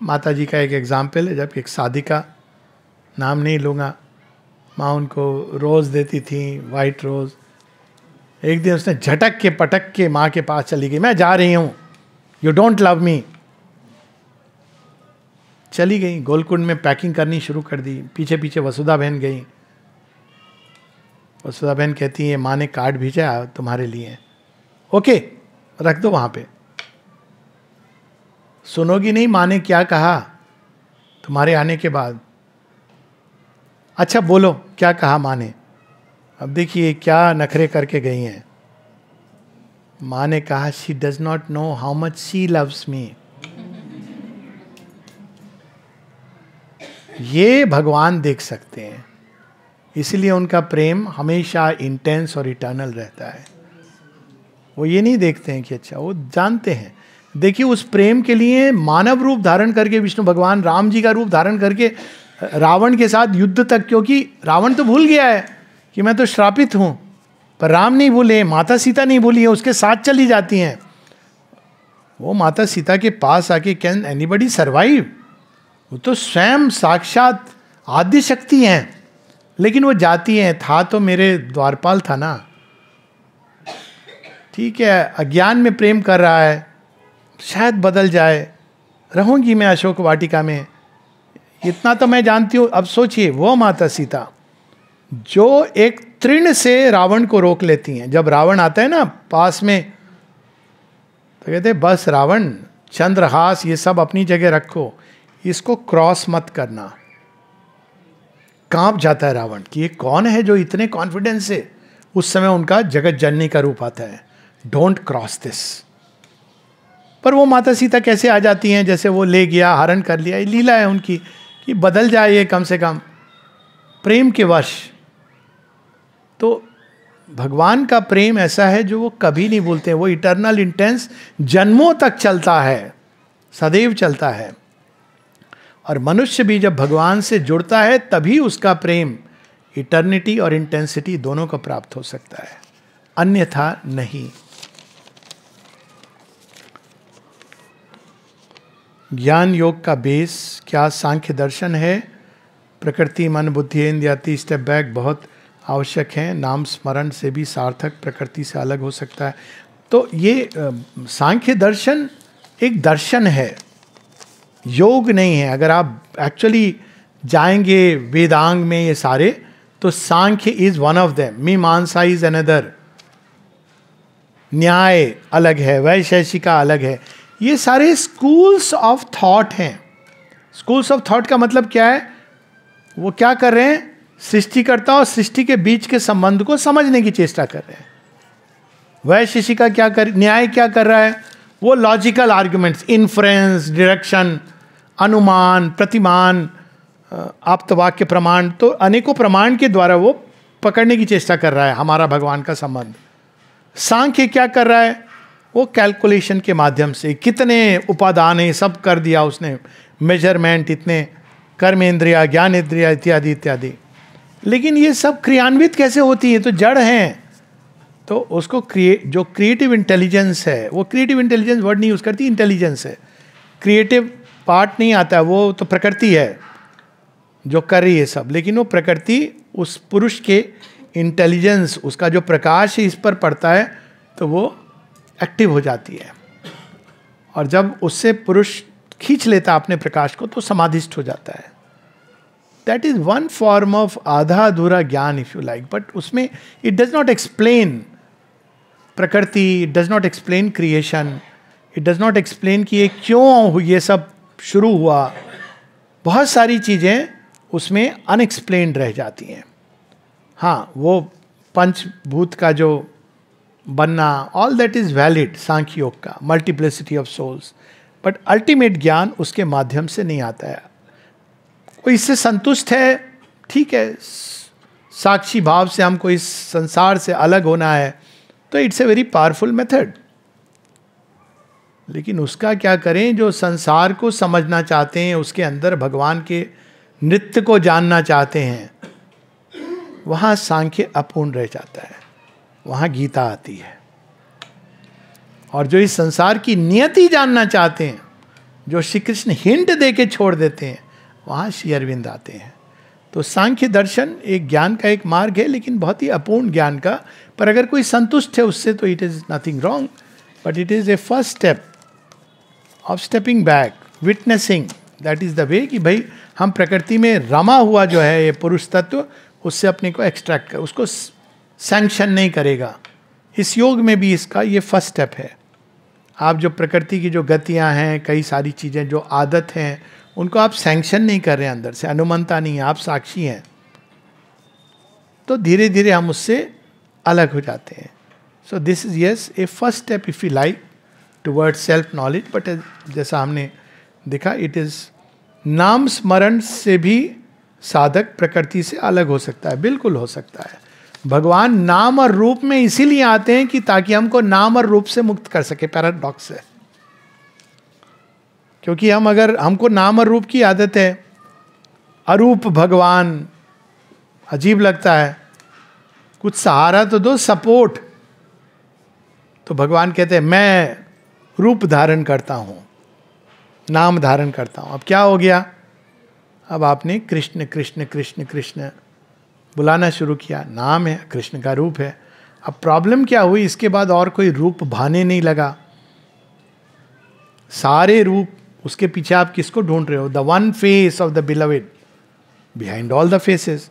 माता जी का एक एग्ज़ाम्पल है जब एक शादी का नाम नहीं लूँगा माँ उनको रोज़ देती थी वाइट रोज़ एक दिन उसने झटक के पटक के माँ के पास चली गई मैं जा रही हूँ यू डोंट लव मी चली गई गोलकुंड में पैकिंग करनी शुरू कर दी पीछे पीछे वसुधा बहन गई वसुधा बहन कहती है माँ ने कार्ड भेजा तुम्हारे लिए ओके रख दो वहाँ पे सुनोगी नहीं माँ ने क्या कहा तुम्हारे आने के बाद अच्छा बोलो क्या कहा माँ ने अब देखिए क्या नखरे करके गई हैं माँ ने कहा she does not know how much she loves me ये भगवान देख सकते हैं इसलिए उनका प्रेम हमेशा इंटेंस और इटर्नल रहता है वो ये नहीं देखते हैं कि अच्छा वो जानते हैं देखिए उस प्रेम के लिए मानव रूप धारण करके विष्णु भगवान राम जी का रूप धारण करके रावण के साथ युद्ध तक क्योंकि रावण तो भूल गया है कि मैं तो श्रापित हूँ पर राम नहीं भूले माता सीता नहीं भूली है उसके साथ चली जाती हैं वो माता सीता के पास आके कैन एनीबडी सर्वाइव वो तो स्वयं साक्षात आदि शक्ति हैं लेकिन वो जाती हैं था तो मेरे द्वारपाल था ना ठीक है अज्ञान में प्रेम कर रहा है शायद बदल जाए रहूंगी मैं अशोक वाटिका में इतना तो मैं जानती हूँ अब सोचिए वो माता सीता जो एक तृण से रावण को रोक लेती हैं जब रावण आता है ना पास में तो कहते बस रावण चंद्रहास ये सब अपनी जगह रखो इसको क्रॉस मत करना कांप जाता है रावण कि ये कौन है जो इतने कॉन्फिडेंस से उस समय उनका जगत जननी का रूप आता है डोंट क्रॉस दिस पर वो माता सीता कैसे आ जाती हैं जैसे वो ले गया हरण कर लिया ये लीला है उनकी कि बदल जाए ये कम से कम प्रेम के वश तो भगवान का प्रेम ऐसा है जो वो कभी नहीं भूलते वो इटरनल इंटेंस जन्मों तक चलता है सदैव चलता है और मनुष्य भी जब भगवान से जुड़ता है तभी उसका प्रेम इटर्निटी और इंटेंसिटी दोनों को प्राप्त हो सकता है अन्यथा नहीं ज्ञान योग का बेस क्या सांख्य दर्शन है प्रकृति मन बुद्धि इंद्रियाती स्टेप बैक बहुत आवश्यक हैं नाम स्मरण से भी सार्थक प्रकृति से अलग हो सकता है तो ये सांख्य दर्शन एक दर्शन है योग नहीं है अगर आप एक्चुअली जाएंगे वेदांग में ये सारे तो Sankhya is one of Mimamsa is another Nyaya अलग है वैशेषिका अलग है ये सारे स्कूल्स ऑफ थॉट हैं स्कूल्स ऑफ थॉट का मतलब क्या है वो क्या कर रहे हैं सृष्टिकर्ता और सृष्टि के बीच के संबंध को समझने की चेष्टा कर रहे हैं वह शिशि का क्या कर न्याय क्या कर रहा है वो लॉजिकल आर्ग्यूमेंट्स इन्फ्रेंस डिरेक्शन अनुमान प्रतिमान आप्तवाक्य प्रमाण तो अनेकों प्रमाण के द्वारा वो पकड़ने की चेष्टा कर रहा है हमारा भगवान का संबंध सांख्य क्या कर रहा है वो कैलकुलेशन के माध्यम से कितने उपादान हैं सब कर दिया उसने मेजरमेंट इतने कर्म इंद्रिया ज्ञान इंद्रिया इत्यादि इत्यादि लेकिन ये सब क्रियान्वित कैसे होती है तो जड़ हैं तो उसको क्रिए जो क्रिएटिव इंटेलिजेंस है वो क्रिएटिव इंटेलिजेंस वर्ड नहीं यूज़ करती इंटेलिजेंस है क्रिएटिव पार्ट नहीं आता वो तो प्रकृति है जो कर रही है सब लेकिन वो प्रकृति उस पुरुष के इंटेलिजेंस उसका जो प्रकाश इस पर पड़ता है तो वो एक्टिव हो जाती है और जब उससे पुरुष खींच लेता अपने प्रकाश को तो समाधिष्ट हो जाता है that is one form of आधा अधूरा ज्ञान इफ यू लाइक बट उसमें इट डज नॉट एक्सप्लेन प्रकृति it does not explain creation it does not explain कि ये क्यों ये सब शुरू हुआ बहुत सारी चीज़ें उसमें अनएक्सप्लेन रह जाती हैं हाँ वो पंचभूत का जो बनना all that is valid Sankhya Yoga का multiplicity of souls but ultimate ज्ञान उसके माध्यम से नहीं आता है कोई इससे संतुष्ट है ठीक है साक्षी भाव से हमको इस संसार से अलग होना है तो it's a very powerful method लेकिन उसका क्या करें जो संसार को समझना चाहते हैं उसके अंदर भगवान के नृत्य को जानना चाहते हैं वहाँ सांख्य अपूर्ण रह जाता है वहाँ गीता आती है और जो इस संसार की नियति जानना चाहते हैं जो श्री कृष्ण हिंट दे के छोड़ देते हैं वहाँ श्री अरविंद आते हैं तो सांख्य दर्शन एक ज्ञान का एक मार्ग है लेकिन बहुत ही अपूर्ण ज्ञान का पर अगर कोई संतुष्ट है उससे तो it is nothing wrong but it is a first step of stepping back witnessing that is the way कि भाई हम प्रकृति में रमा हुआ जो है ये पुरुष तत्व उससे अपने को एक्सट्रैक्ट कर उसको सैंक्शन नहीं करेगा इस योग में भी इसका ये फर्स्ट स्टेप है आप जो प्रकृति की जो गतियां हैं कई सारी चीज़ें जो आदत हैं उनको आप सैंक्शन नहीं कर रहे हैं अंदर से अनुमानता नहीं है आप साक्षी हैं तो धीरे धीरे हम उससे अलग हो जाते हैं so this is yes a first step if you like toward self knowledge but जैसा हमने देखा इट इज़ नाम स्मरण से भी साधक प्रकृति से अलग हो सकता है बिल्कुल हो सकता है भगवान नाम और रूप में इसीलिए आते हैं कि ताकि हमको नाम और रूप से मुक्त कर सके पैराडॉक्स है क्योंकि हम अगर हमको नाम और रूप की आदत है अरूप भगवान अजीब लगता है कुछ सहारा तो दो सपोर्ट तो भगवान कहते हैं मैं रूप धारण करता हूँ नाम धारण करता हूँ अब क्या हो गया अब आपने कृष्ण कृष्ण कृष्ण कृष्ण बुलाना शुरू किया नाम है कृष्ण का रूप है अब प्रॉब्लम क्या हुई इसके बाद और कोई रूप भाने नहीं लगा सारे रूप उसके पीछे आप किसको ढूंढ रहे हो the one face of the beloved behind all the faces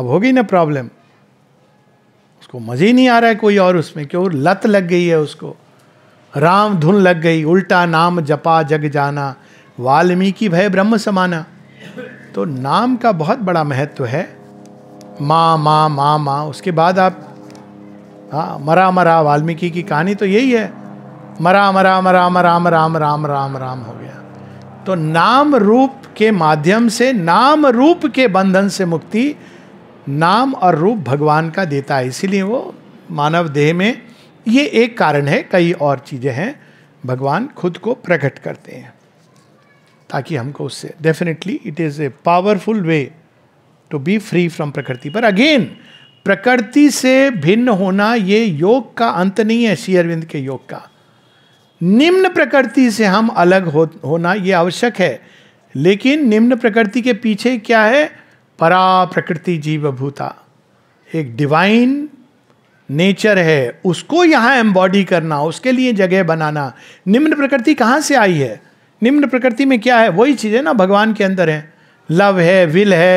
अब हो गई ना प्रॉब्लम उसको मजे ही नहीं आ रहा है कोई और उसमें क्यों लत लग गई है उसको राम धुन लग गई उल्टा नाम जपा जग जाना वाल्मीकि भय ब्रह्म समाना तो नाम का बहुत बड़ा महत्व है माँ माँ माँ माँ उसके बाद आप हाँ मरा मरा वाल्मीकि की कहानी तो यही है मरा मरा मरा राम राम राम राम राम हो गया तो नाम रूप के माध्यम से नाम रूप के बंधन से मुक्ति नाम और रूप भगवान का देता है इसीलिए वो मानव देह में ये एक कारण है कई और चीज़ें हैं भगवान खुद को प्रकट करते हैं ताकि हमको उससे definitely it is a powerful way to be free from प्रकृति पर अगेन प्रकृति से भिन्न होना ये योग का अंत नहीं है श्री अरविंद के योग का निम्न प्रकृति से हम अलग हो, होना ये आवश्यक है लेकिन निम्न प्रकृति के पीछे क्या है परा प्रकृति जीवभूता एक डिवाइन नेचर है उसको यहाँ एम्बॉडी करना उसके लिए जगह बनाना निम्न प्रकृति कहाँ से आई है निम्न प्रकृति में क्या है वही चीज़ें ना भगवान के अंदर है लव है विल है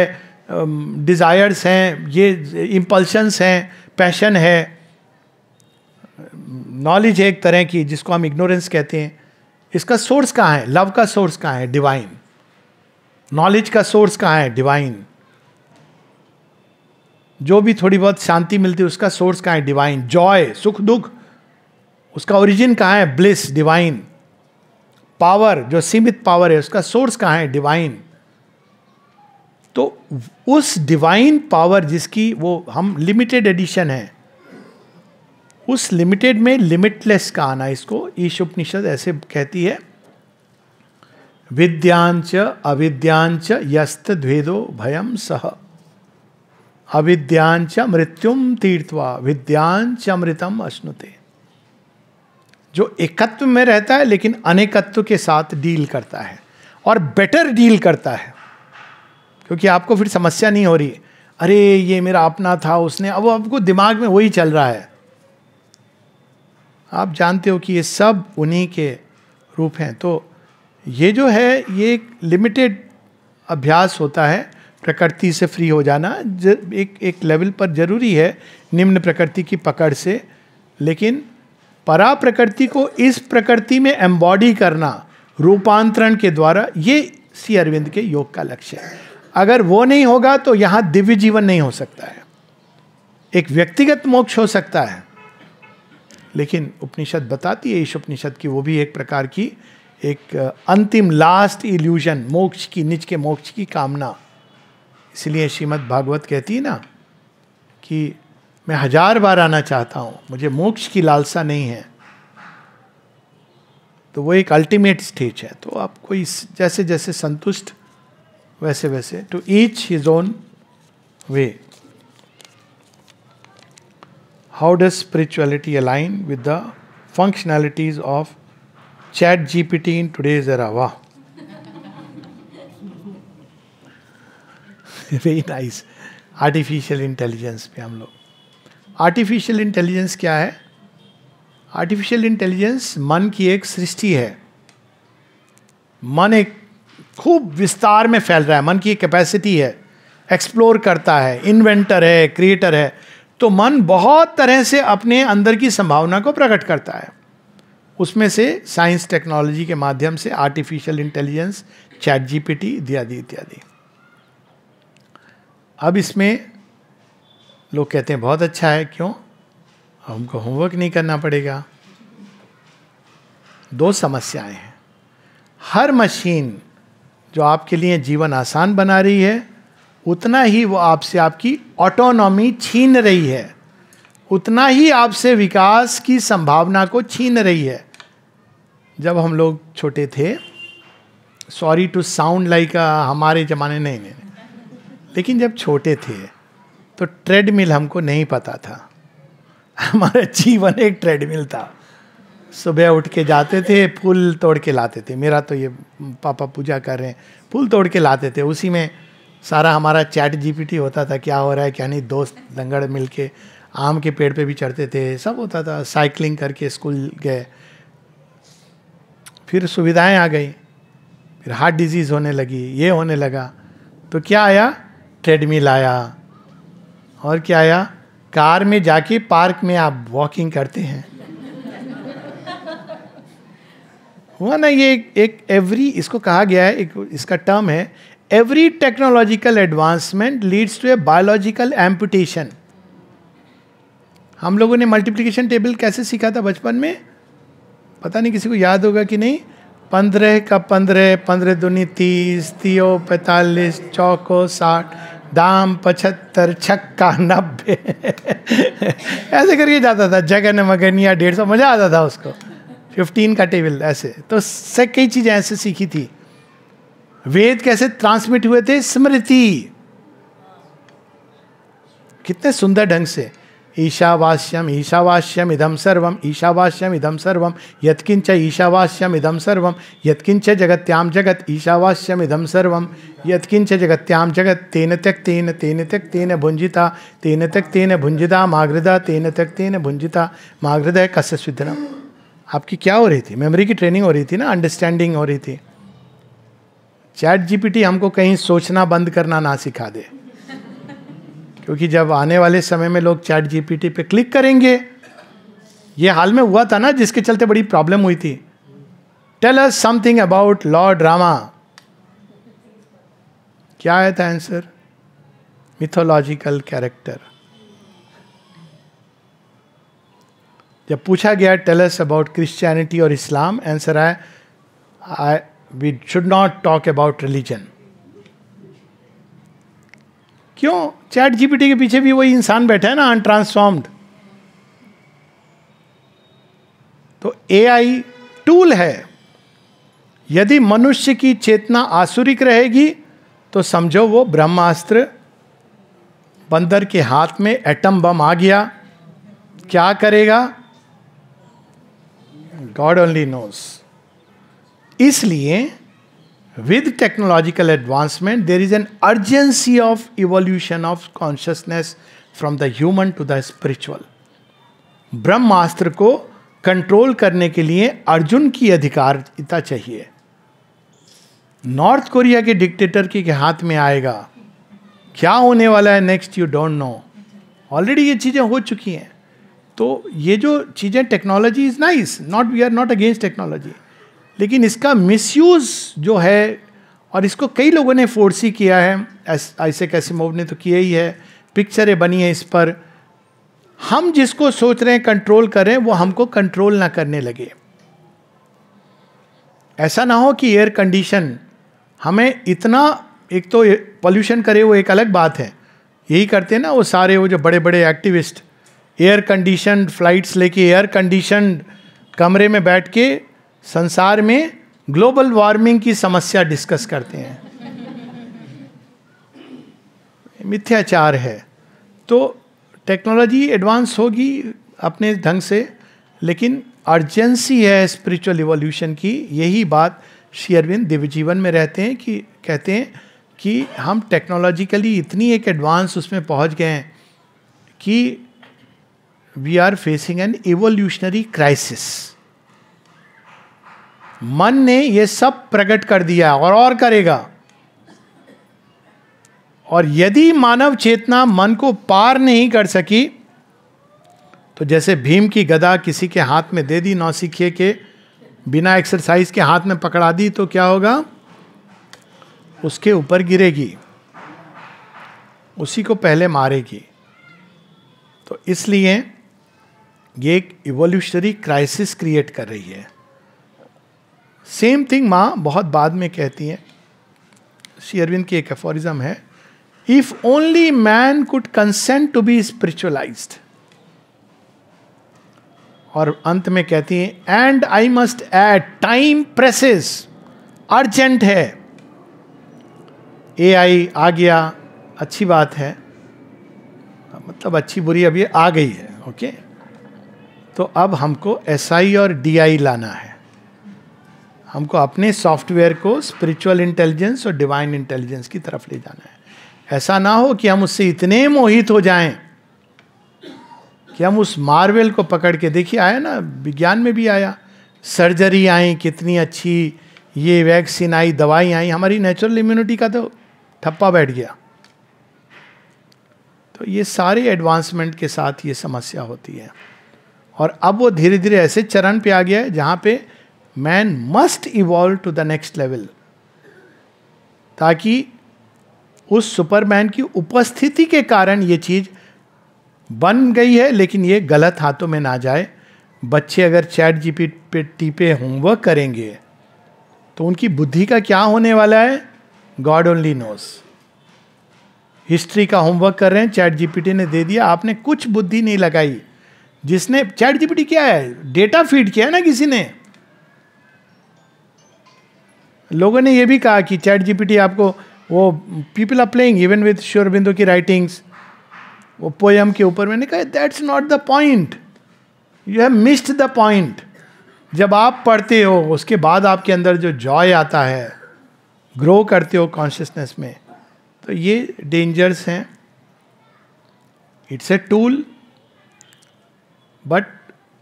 डिज़ायर्स हैं ये इम्पल्शंस हैं पैशन है नॉलेज है एक तरह की जिसको हम इग्नोरेंस कहते हैं इसका सोर्स कहाँ है लव का सोर्स कहाँ है डिवाइन नॉलेज का सोर्स कहाँ है डिवाइन जो भी थोड़ी बहुत शांति मिलती है उसका सोर्स कहाँ है डिवाइन जॉय सुख दुख उसका ओरिजिन कहाँ है ब्लिस डिवाइन पावर जो सीमित पावर है उसका सोर्स कहाँ है डिवाइन तो उस डिवाइन पावर जिसकी वो हम लिमिटेड एडिशन है उस लिमिटेड में लिमिटलेस का आना इसको ईश उपनिषद ऐसे कहती है विद्यांच अविद्यांच यस्त द्वेदो भयम सह अविद्यांच मृत्युम तीर्थवा विद्यांच अमृतम अश्नुते जो एकत्व में रहता है लेकिन अनेकत्व के साथ डील करता है और बेटर डील करता है क्योंकि आपको फिर समस्या नहीं हो रही अरे ये मेरा अपना था उसने अब आपको दिमाग में वही चल रहा है आप जानते हो कि ये सब उन्हीं के रूप हैं तो ये जो है ये एक लिमिटेड अभ्यास होता है प्रकृति से फ्री हो जाना एक एक लेवल पर जरूरी है निम्न प्रकृति की पकड़ से लेकिन परा प्रकृति को इस प्रकृति में एम्बॉडी करना रूपांतरण के द्वारा ये सी अरविंद के योग का लक्ष्य है अगर वो नहीं होगा तो यहाँ दिव्य जीवन नहीं हो सकता है एक व्यक्तिगत मोक्ष हो सकता है लेकिन उपनिषद बताती है ईश उपनिषद की वो भी एक प्रकार की एक अंतिम लास्ट इल्यूजन मोक्ष की निज के मोक्ष की कामना इसलिए श्रीमद् भागवत कहती है ना कि मैं हजार बार आना चाहता हूँ मुझे मोक्ष की लालसा नहीं है तो वो एक अल्टीमेट स्टेज है तो आपको इस जैसे जैसे संतुष्ट वैसे वैसे to each his own way how does spirituality align with the functionalities of chat G P T in today era वाह वेरी नाइस आर्टिफिशियल इंटेलिजेंस पे हम लोग आर्टिफिशियल इंटेलिजेंस क्या है आर्टिफिशियल इंटेलिजेंस मन की एक सृष्टि है मन एक खूब विस्तार में फैल रहा है मन की कैपेसिटी है एक्सप्लोर करता है इन्वेंटर है क्रिएटर है तो मन बहुत तरह से अपने अंदर की संभावना को प्रकट करता है उसमें से साइंस टेक्नोलॉजी के माध्यम से आर्टिफिशियल इंटेलिजेंस चैट जीपीटी इत्यादि इत्यादि अब इसमें लोग कहते हैं बहुत अच्छा है क्यों हमको होमवर्क नहीं करना पड़ेगा दो समस्याएं हैं हर मशीन जो आपके लिए जीवन आसान बना रही है उतना ही वो आपसे आपकी ऑटोनॉमी छीन रही है उतना ही आपसे विकास की संभावना को छीन रही है जब हम लोग छोटे थे सॉरी टू साउंड लाइक हमारे ज़माने नहीं नहीं लेकिन जब छोटे थे तो ट्रेडमिल हमको नहीं पता था हमारा जीवन एक ट्रेडमिल था सुबह उठ के जाते थे फूल तोड़ के लाते थे मेरा तो ये पापा पूजा कर रहे हैं फूल तोड़ के लाते थे उसी में सारा हमारा चैट जीपीटी होता था क्या हो रहा है क्या नहीं दोस्त लंगड़ मिल के आम के पेड़ पे भी चढ़ते थे सब होता था साइकिलिंग करके स्कूल गए फिर सुविधाएं आ गई फिर हार्ट डिजीज़ होने लगी ये होने लगा तो क्या आया ट्रेडमिल आया और क्या आया कार में जाके पार्क में आप वॉकिंग करते हैं हुआ हाँ, ना ये एक, एवरी इसको कहा गया है एक इसका टर्म है every technological advancement leads to a biological amputation हम लोगों ने मल्टीप्लीकेशन टेबल कैसे सीखा था बचपन में पता नहीं किसी को याद होगा कि नहीं पंद्रह का पंद्रह पंद्रह दुनी तीस तीयो पैंतालीस चौको साठ दाम पचहत्तर छक्का नब्बे ऐसे करके जाता था जगन मगनिया डेढ़ सौ मज़ा आता था उसको फिफ्टीन का टेबल ऐसे तो से कई चीज़ें ऐसे सीखी थी वेद कैसे ट्रांसमिट हुए थे स्मृति कितने सुंदर ढंग से ईशावास्यम ईशावास्यम इधम सर्वम ईशावास्यम इधम सर्वम यत्किंच ईशावास्यम इधम सर्वम यत्किंच जगत्याम जगत ईशावास्यम इधम सर्वम यत्किंच जगत्याम जगत तेन त्यक तेन तेन त्यक तेन भुंजिता तेन त्यक तेन भुंजिता मागृदा तेन त्यक तेन भुंजिता मागृदय कस्य सिद्धनम आपकी क्या हो रही थी मेमोरी की ट्रेनिंग हो रही थी ना अंडरस्टैंडिंग हो रही थी चैट जीपीटी हमको कहीं सोचना बंद करना ना सिखा दे क्योंकि जब आने वाले समय में लोग चैट जीपीटी पे क्लिक करेंगे ये हाल में हुआ था ना जिसके चलते बड़ी प्रॉब्लम हुई थी tell us something about law drama क्या आया था आंसर मिथोलॉजिकल कैरेक्टर जब पूछा गया टेलस अबाउट क्रिश्चियनिटी और इस्लाम आंसर आया I we should not talk about religion क्यों चैट जीपीटी के पीछे भी वही इंसान बैठा है ना अनट्रांसफॉर्म्ड तो ए आई टूल है यदि मनुष्य की चेतना आसुरिक रहेगी तो समझो वो ब्रह्मास्त्र बंदर के हाथ में एटम बम आ गया क्या करेगा गॉड ओनली नोस इसलिए with technological advancement there is an urgency of evolution of consciousness from the human to the spiritual ब्रह्मास्त्र को कंट्रोल करने के लिए अर्जुन की अधिकारिता चाहिए नॉर्थ कोरिया के डिक्टेटर के हाथ में आएगा क्या होने वाला है next you don't know already ये चीज़ें हो चुकी हैं तो ये जो चीज़ें technology is nice not we are not against technology लेकिन इसका मिस जो है और इसको कई लोगों ने फोर्सी किया है ऐसे कैसे मोब ने तो किया ही है पिक्चरें बनी है इस पर हम जिसको सोच रहे हैं कंट्रोल करें वो हमको कंट्रोल ना करने लगे ऐसा ना हो कि एयर कंडीशन हमें इतना एक तो पॉल्यूशन करे वो एक अलग बात है यही करते हैं ना वो सारे वो जो बड़े बड़े एक्टिविस्ट एयर कंडीशन फ्लाइट्स लेके एयर कंडीशन कमरे में बैठ के संसार में ग्लोबल वार्मिंग की समस्या डिस्कस करते हैं मिथ्याचार है तो टेक्नोलॉजी एडवांस होगी अपने ढंग से लेकिन अर्जेंसी है स्पिरिचुअल इवोल्यूशन की यही बात श्री अरविंद दिव्य जीवन में रहते हैं कि कहते हैं कि हम टेक्नोलॉजिकली इतनी एक एडवांस उसमें पहुंच गए हैं कि we are facing an evolutionary crisis मन ने ये सब प्रकट कर दिया और और करेगा और यदि मानव चेतना मन को पार नहीं कर सकी तो जैसे भीम की गदा किसी के हाथ में दे दी नौसिखिए के बिना एक्सरसाइज के हाथ में पकड़ा दी तो क्या होगा उसके ऊपर गिरेगी उसी को पहले मारेगी तो इसलिए ये एक इवोल्यूशनरी क्राइसिस क्रिएट कर रही है सेम थिंग माँ बहुत बाद में कहती हैं श्री अरविंद की एक एफोरिज्म है if only man could consent to be spiritualise और अंत में कहती हैं and I must add time presses urgent है ए आई आ गया अच्छी बात है मतलब अच्छी बुरी अभी आ गई है ओके okay? तो अब हमको एस SI और डी लाना है हमको अपने सॉफ्टवेयर को स्पिरिचुअल इंटेलिजेंस और डिवाइन इंटेलिजेंस की तरफ ले जाना है ऐसा ना हो कि हम उससे इतने मोहित हो जाएं कि हम उस मार्वेल को पकड़ के देखिए आया ना विज्ञान में भी आया सर्जरी आई कितनी अच्छी ये वैक्सीन आई दवाई आई हमारी नेचुरल इम्यूनिटी का तो ठप्पा बैठ गया तो ये सारे एडवांसमेंट के साथ ये समस्या होती है और अब वो धीरे धीरे ऐसे चरण पे आ गया है जहाँ पे man must evolve to the next level ताकि उस सुपरमैन की उपस्थिति के कारण ये चीज़ बन गई है लेकिन ये गलत हाथों में ना जाए बच्चे अगर चैट जी पी पे टी पे होमवर्क करेंगे तो उनकी बुद्धि का क्या होने वाला है गॉड ओनली नोस हिस्ट्री का होमवर्क कर रहे हैं चैट जीपीटी ने दे दिया आपने कुछ बुद्धि नहीं लगाई जिसने चैट जीपीटी क्या है डेटा फीड किया है ना किसी ने लोगों ने यह भी कहा कि चैट जीपीटी आपको वो people are playing even with Aurobindo की राइटिंग्स वो पोयम के ऊपर मैंने कहा that's not the point you have missed the point जब आप पढ़ते हो उसके बाद आपके अंदर जो जॉय आता है ग्रो करते हो कॉन्शियसनेस में तो ये डेंजर्स हैं it's a tool but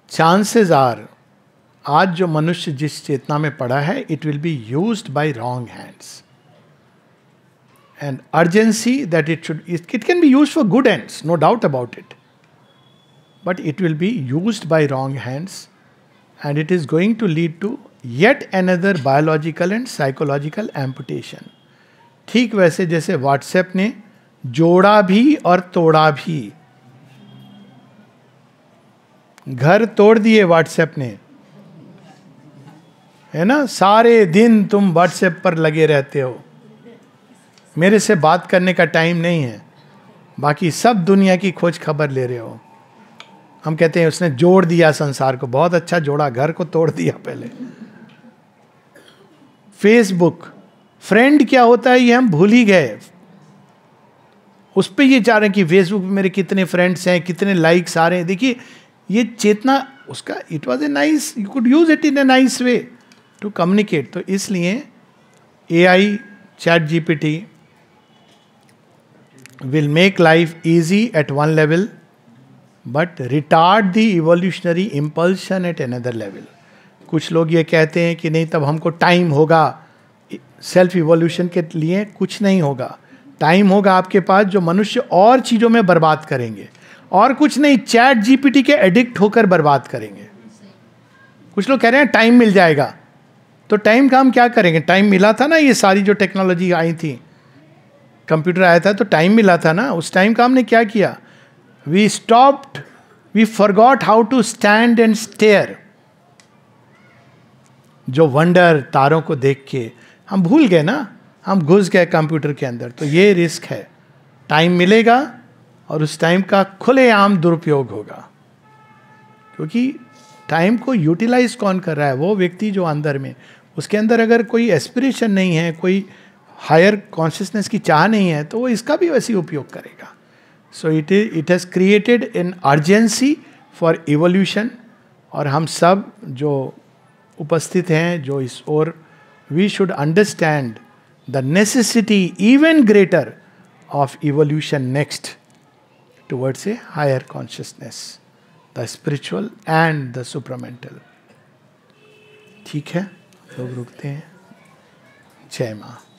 chances are आज जो मनुष्य जिस चेतना में पड़ा है it will be use by wrong hands and urgency that it should it can be use for good ends no doubt about it but it will be use by wrong hands and it is going to lead to yet other biological and psychological amputation ठीक वैसे जैसे व्हाट्सएप ने जोड़ा भी और तोड़ा भी घर तोड़ दिए व्हाट्सएप ने है ना सारे दिन तुम व्हाट्सएप पर लगे रहते हो मेरे से बात करने का टाइम नहीं है बाकी सब दुनिया की खोज खबर ले रहे हो हम कहते हैं उसने जोड़ दिया संसार को बहुत अच्छा जोड़ा घर को तोड़ दिया पहले फेसबुक फ्रेंड क्या होता है ये हम भूल ही गए उस पर ये चाह रहे हैं कि फेसबुक मेरे कितने फ्रेंड्स हैं कितने लाइक्स आ रहे हैं देखिए ये चेतना उसका it was a nice you could use it in a nice way to communicate तो इसलिए A I chat G P T will make life easy at one level but retard the evolutionary impulsion at another level कुछ लोग ये कहते हैं कि नहीं तब हमको टाइम होगा सेल्फ इवोल्यूशन के लिए कुछ नहीं होगा टाइम होगा आपके पास जो मनुष्य और चीज़ों में बर्बाद करेंगे और कुछ नहीं चैट जीपीटी के एडिक्ट होकर बर्बाद करेंगे कुछ लोग कह रहे हैं टाइम मिल जाएगा तो टाइम का हम क्या करेंगे टाइम मिला था ना ये सारी जो टेक्नोलॉजी आई थी कंप्यूटर आया था तो टाइम मिला था ना उस टाइम का हमने क्या किया we stopped we forgot how to stand and stare जो वंडर तारों को देख के हम भूल गए ना हम घुस गए कंप्यूटर के अंदर तो ये रिस्क है टाइम मिलेगा और उस टाइम का खुलेआम दुरुपयोग होगा क्योंकि टाइम को यूटिलाइज कौन कर रहा है वो व्यक्ति जो अंदर में उसके अंदर अगर कोई एस्पिरेशन नहीं है कोई हायर कॉन्शियसनेस की चाह नहीं है तो वो इसका भी वैसे उपयोग करेगा so it is it has created an urgency for evolution और हम सब जो उपस्थित हैं जो इस ओर we should understand the necessity even greater of evolution next towards a higher consciousness the spiritual and the supramental ठीक है लोग रुकते हैं जय माँ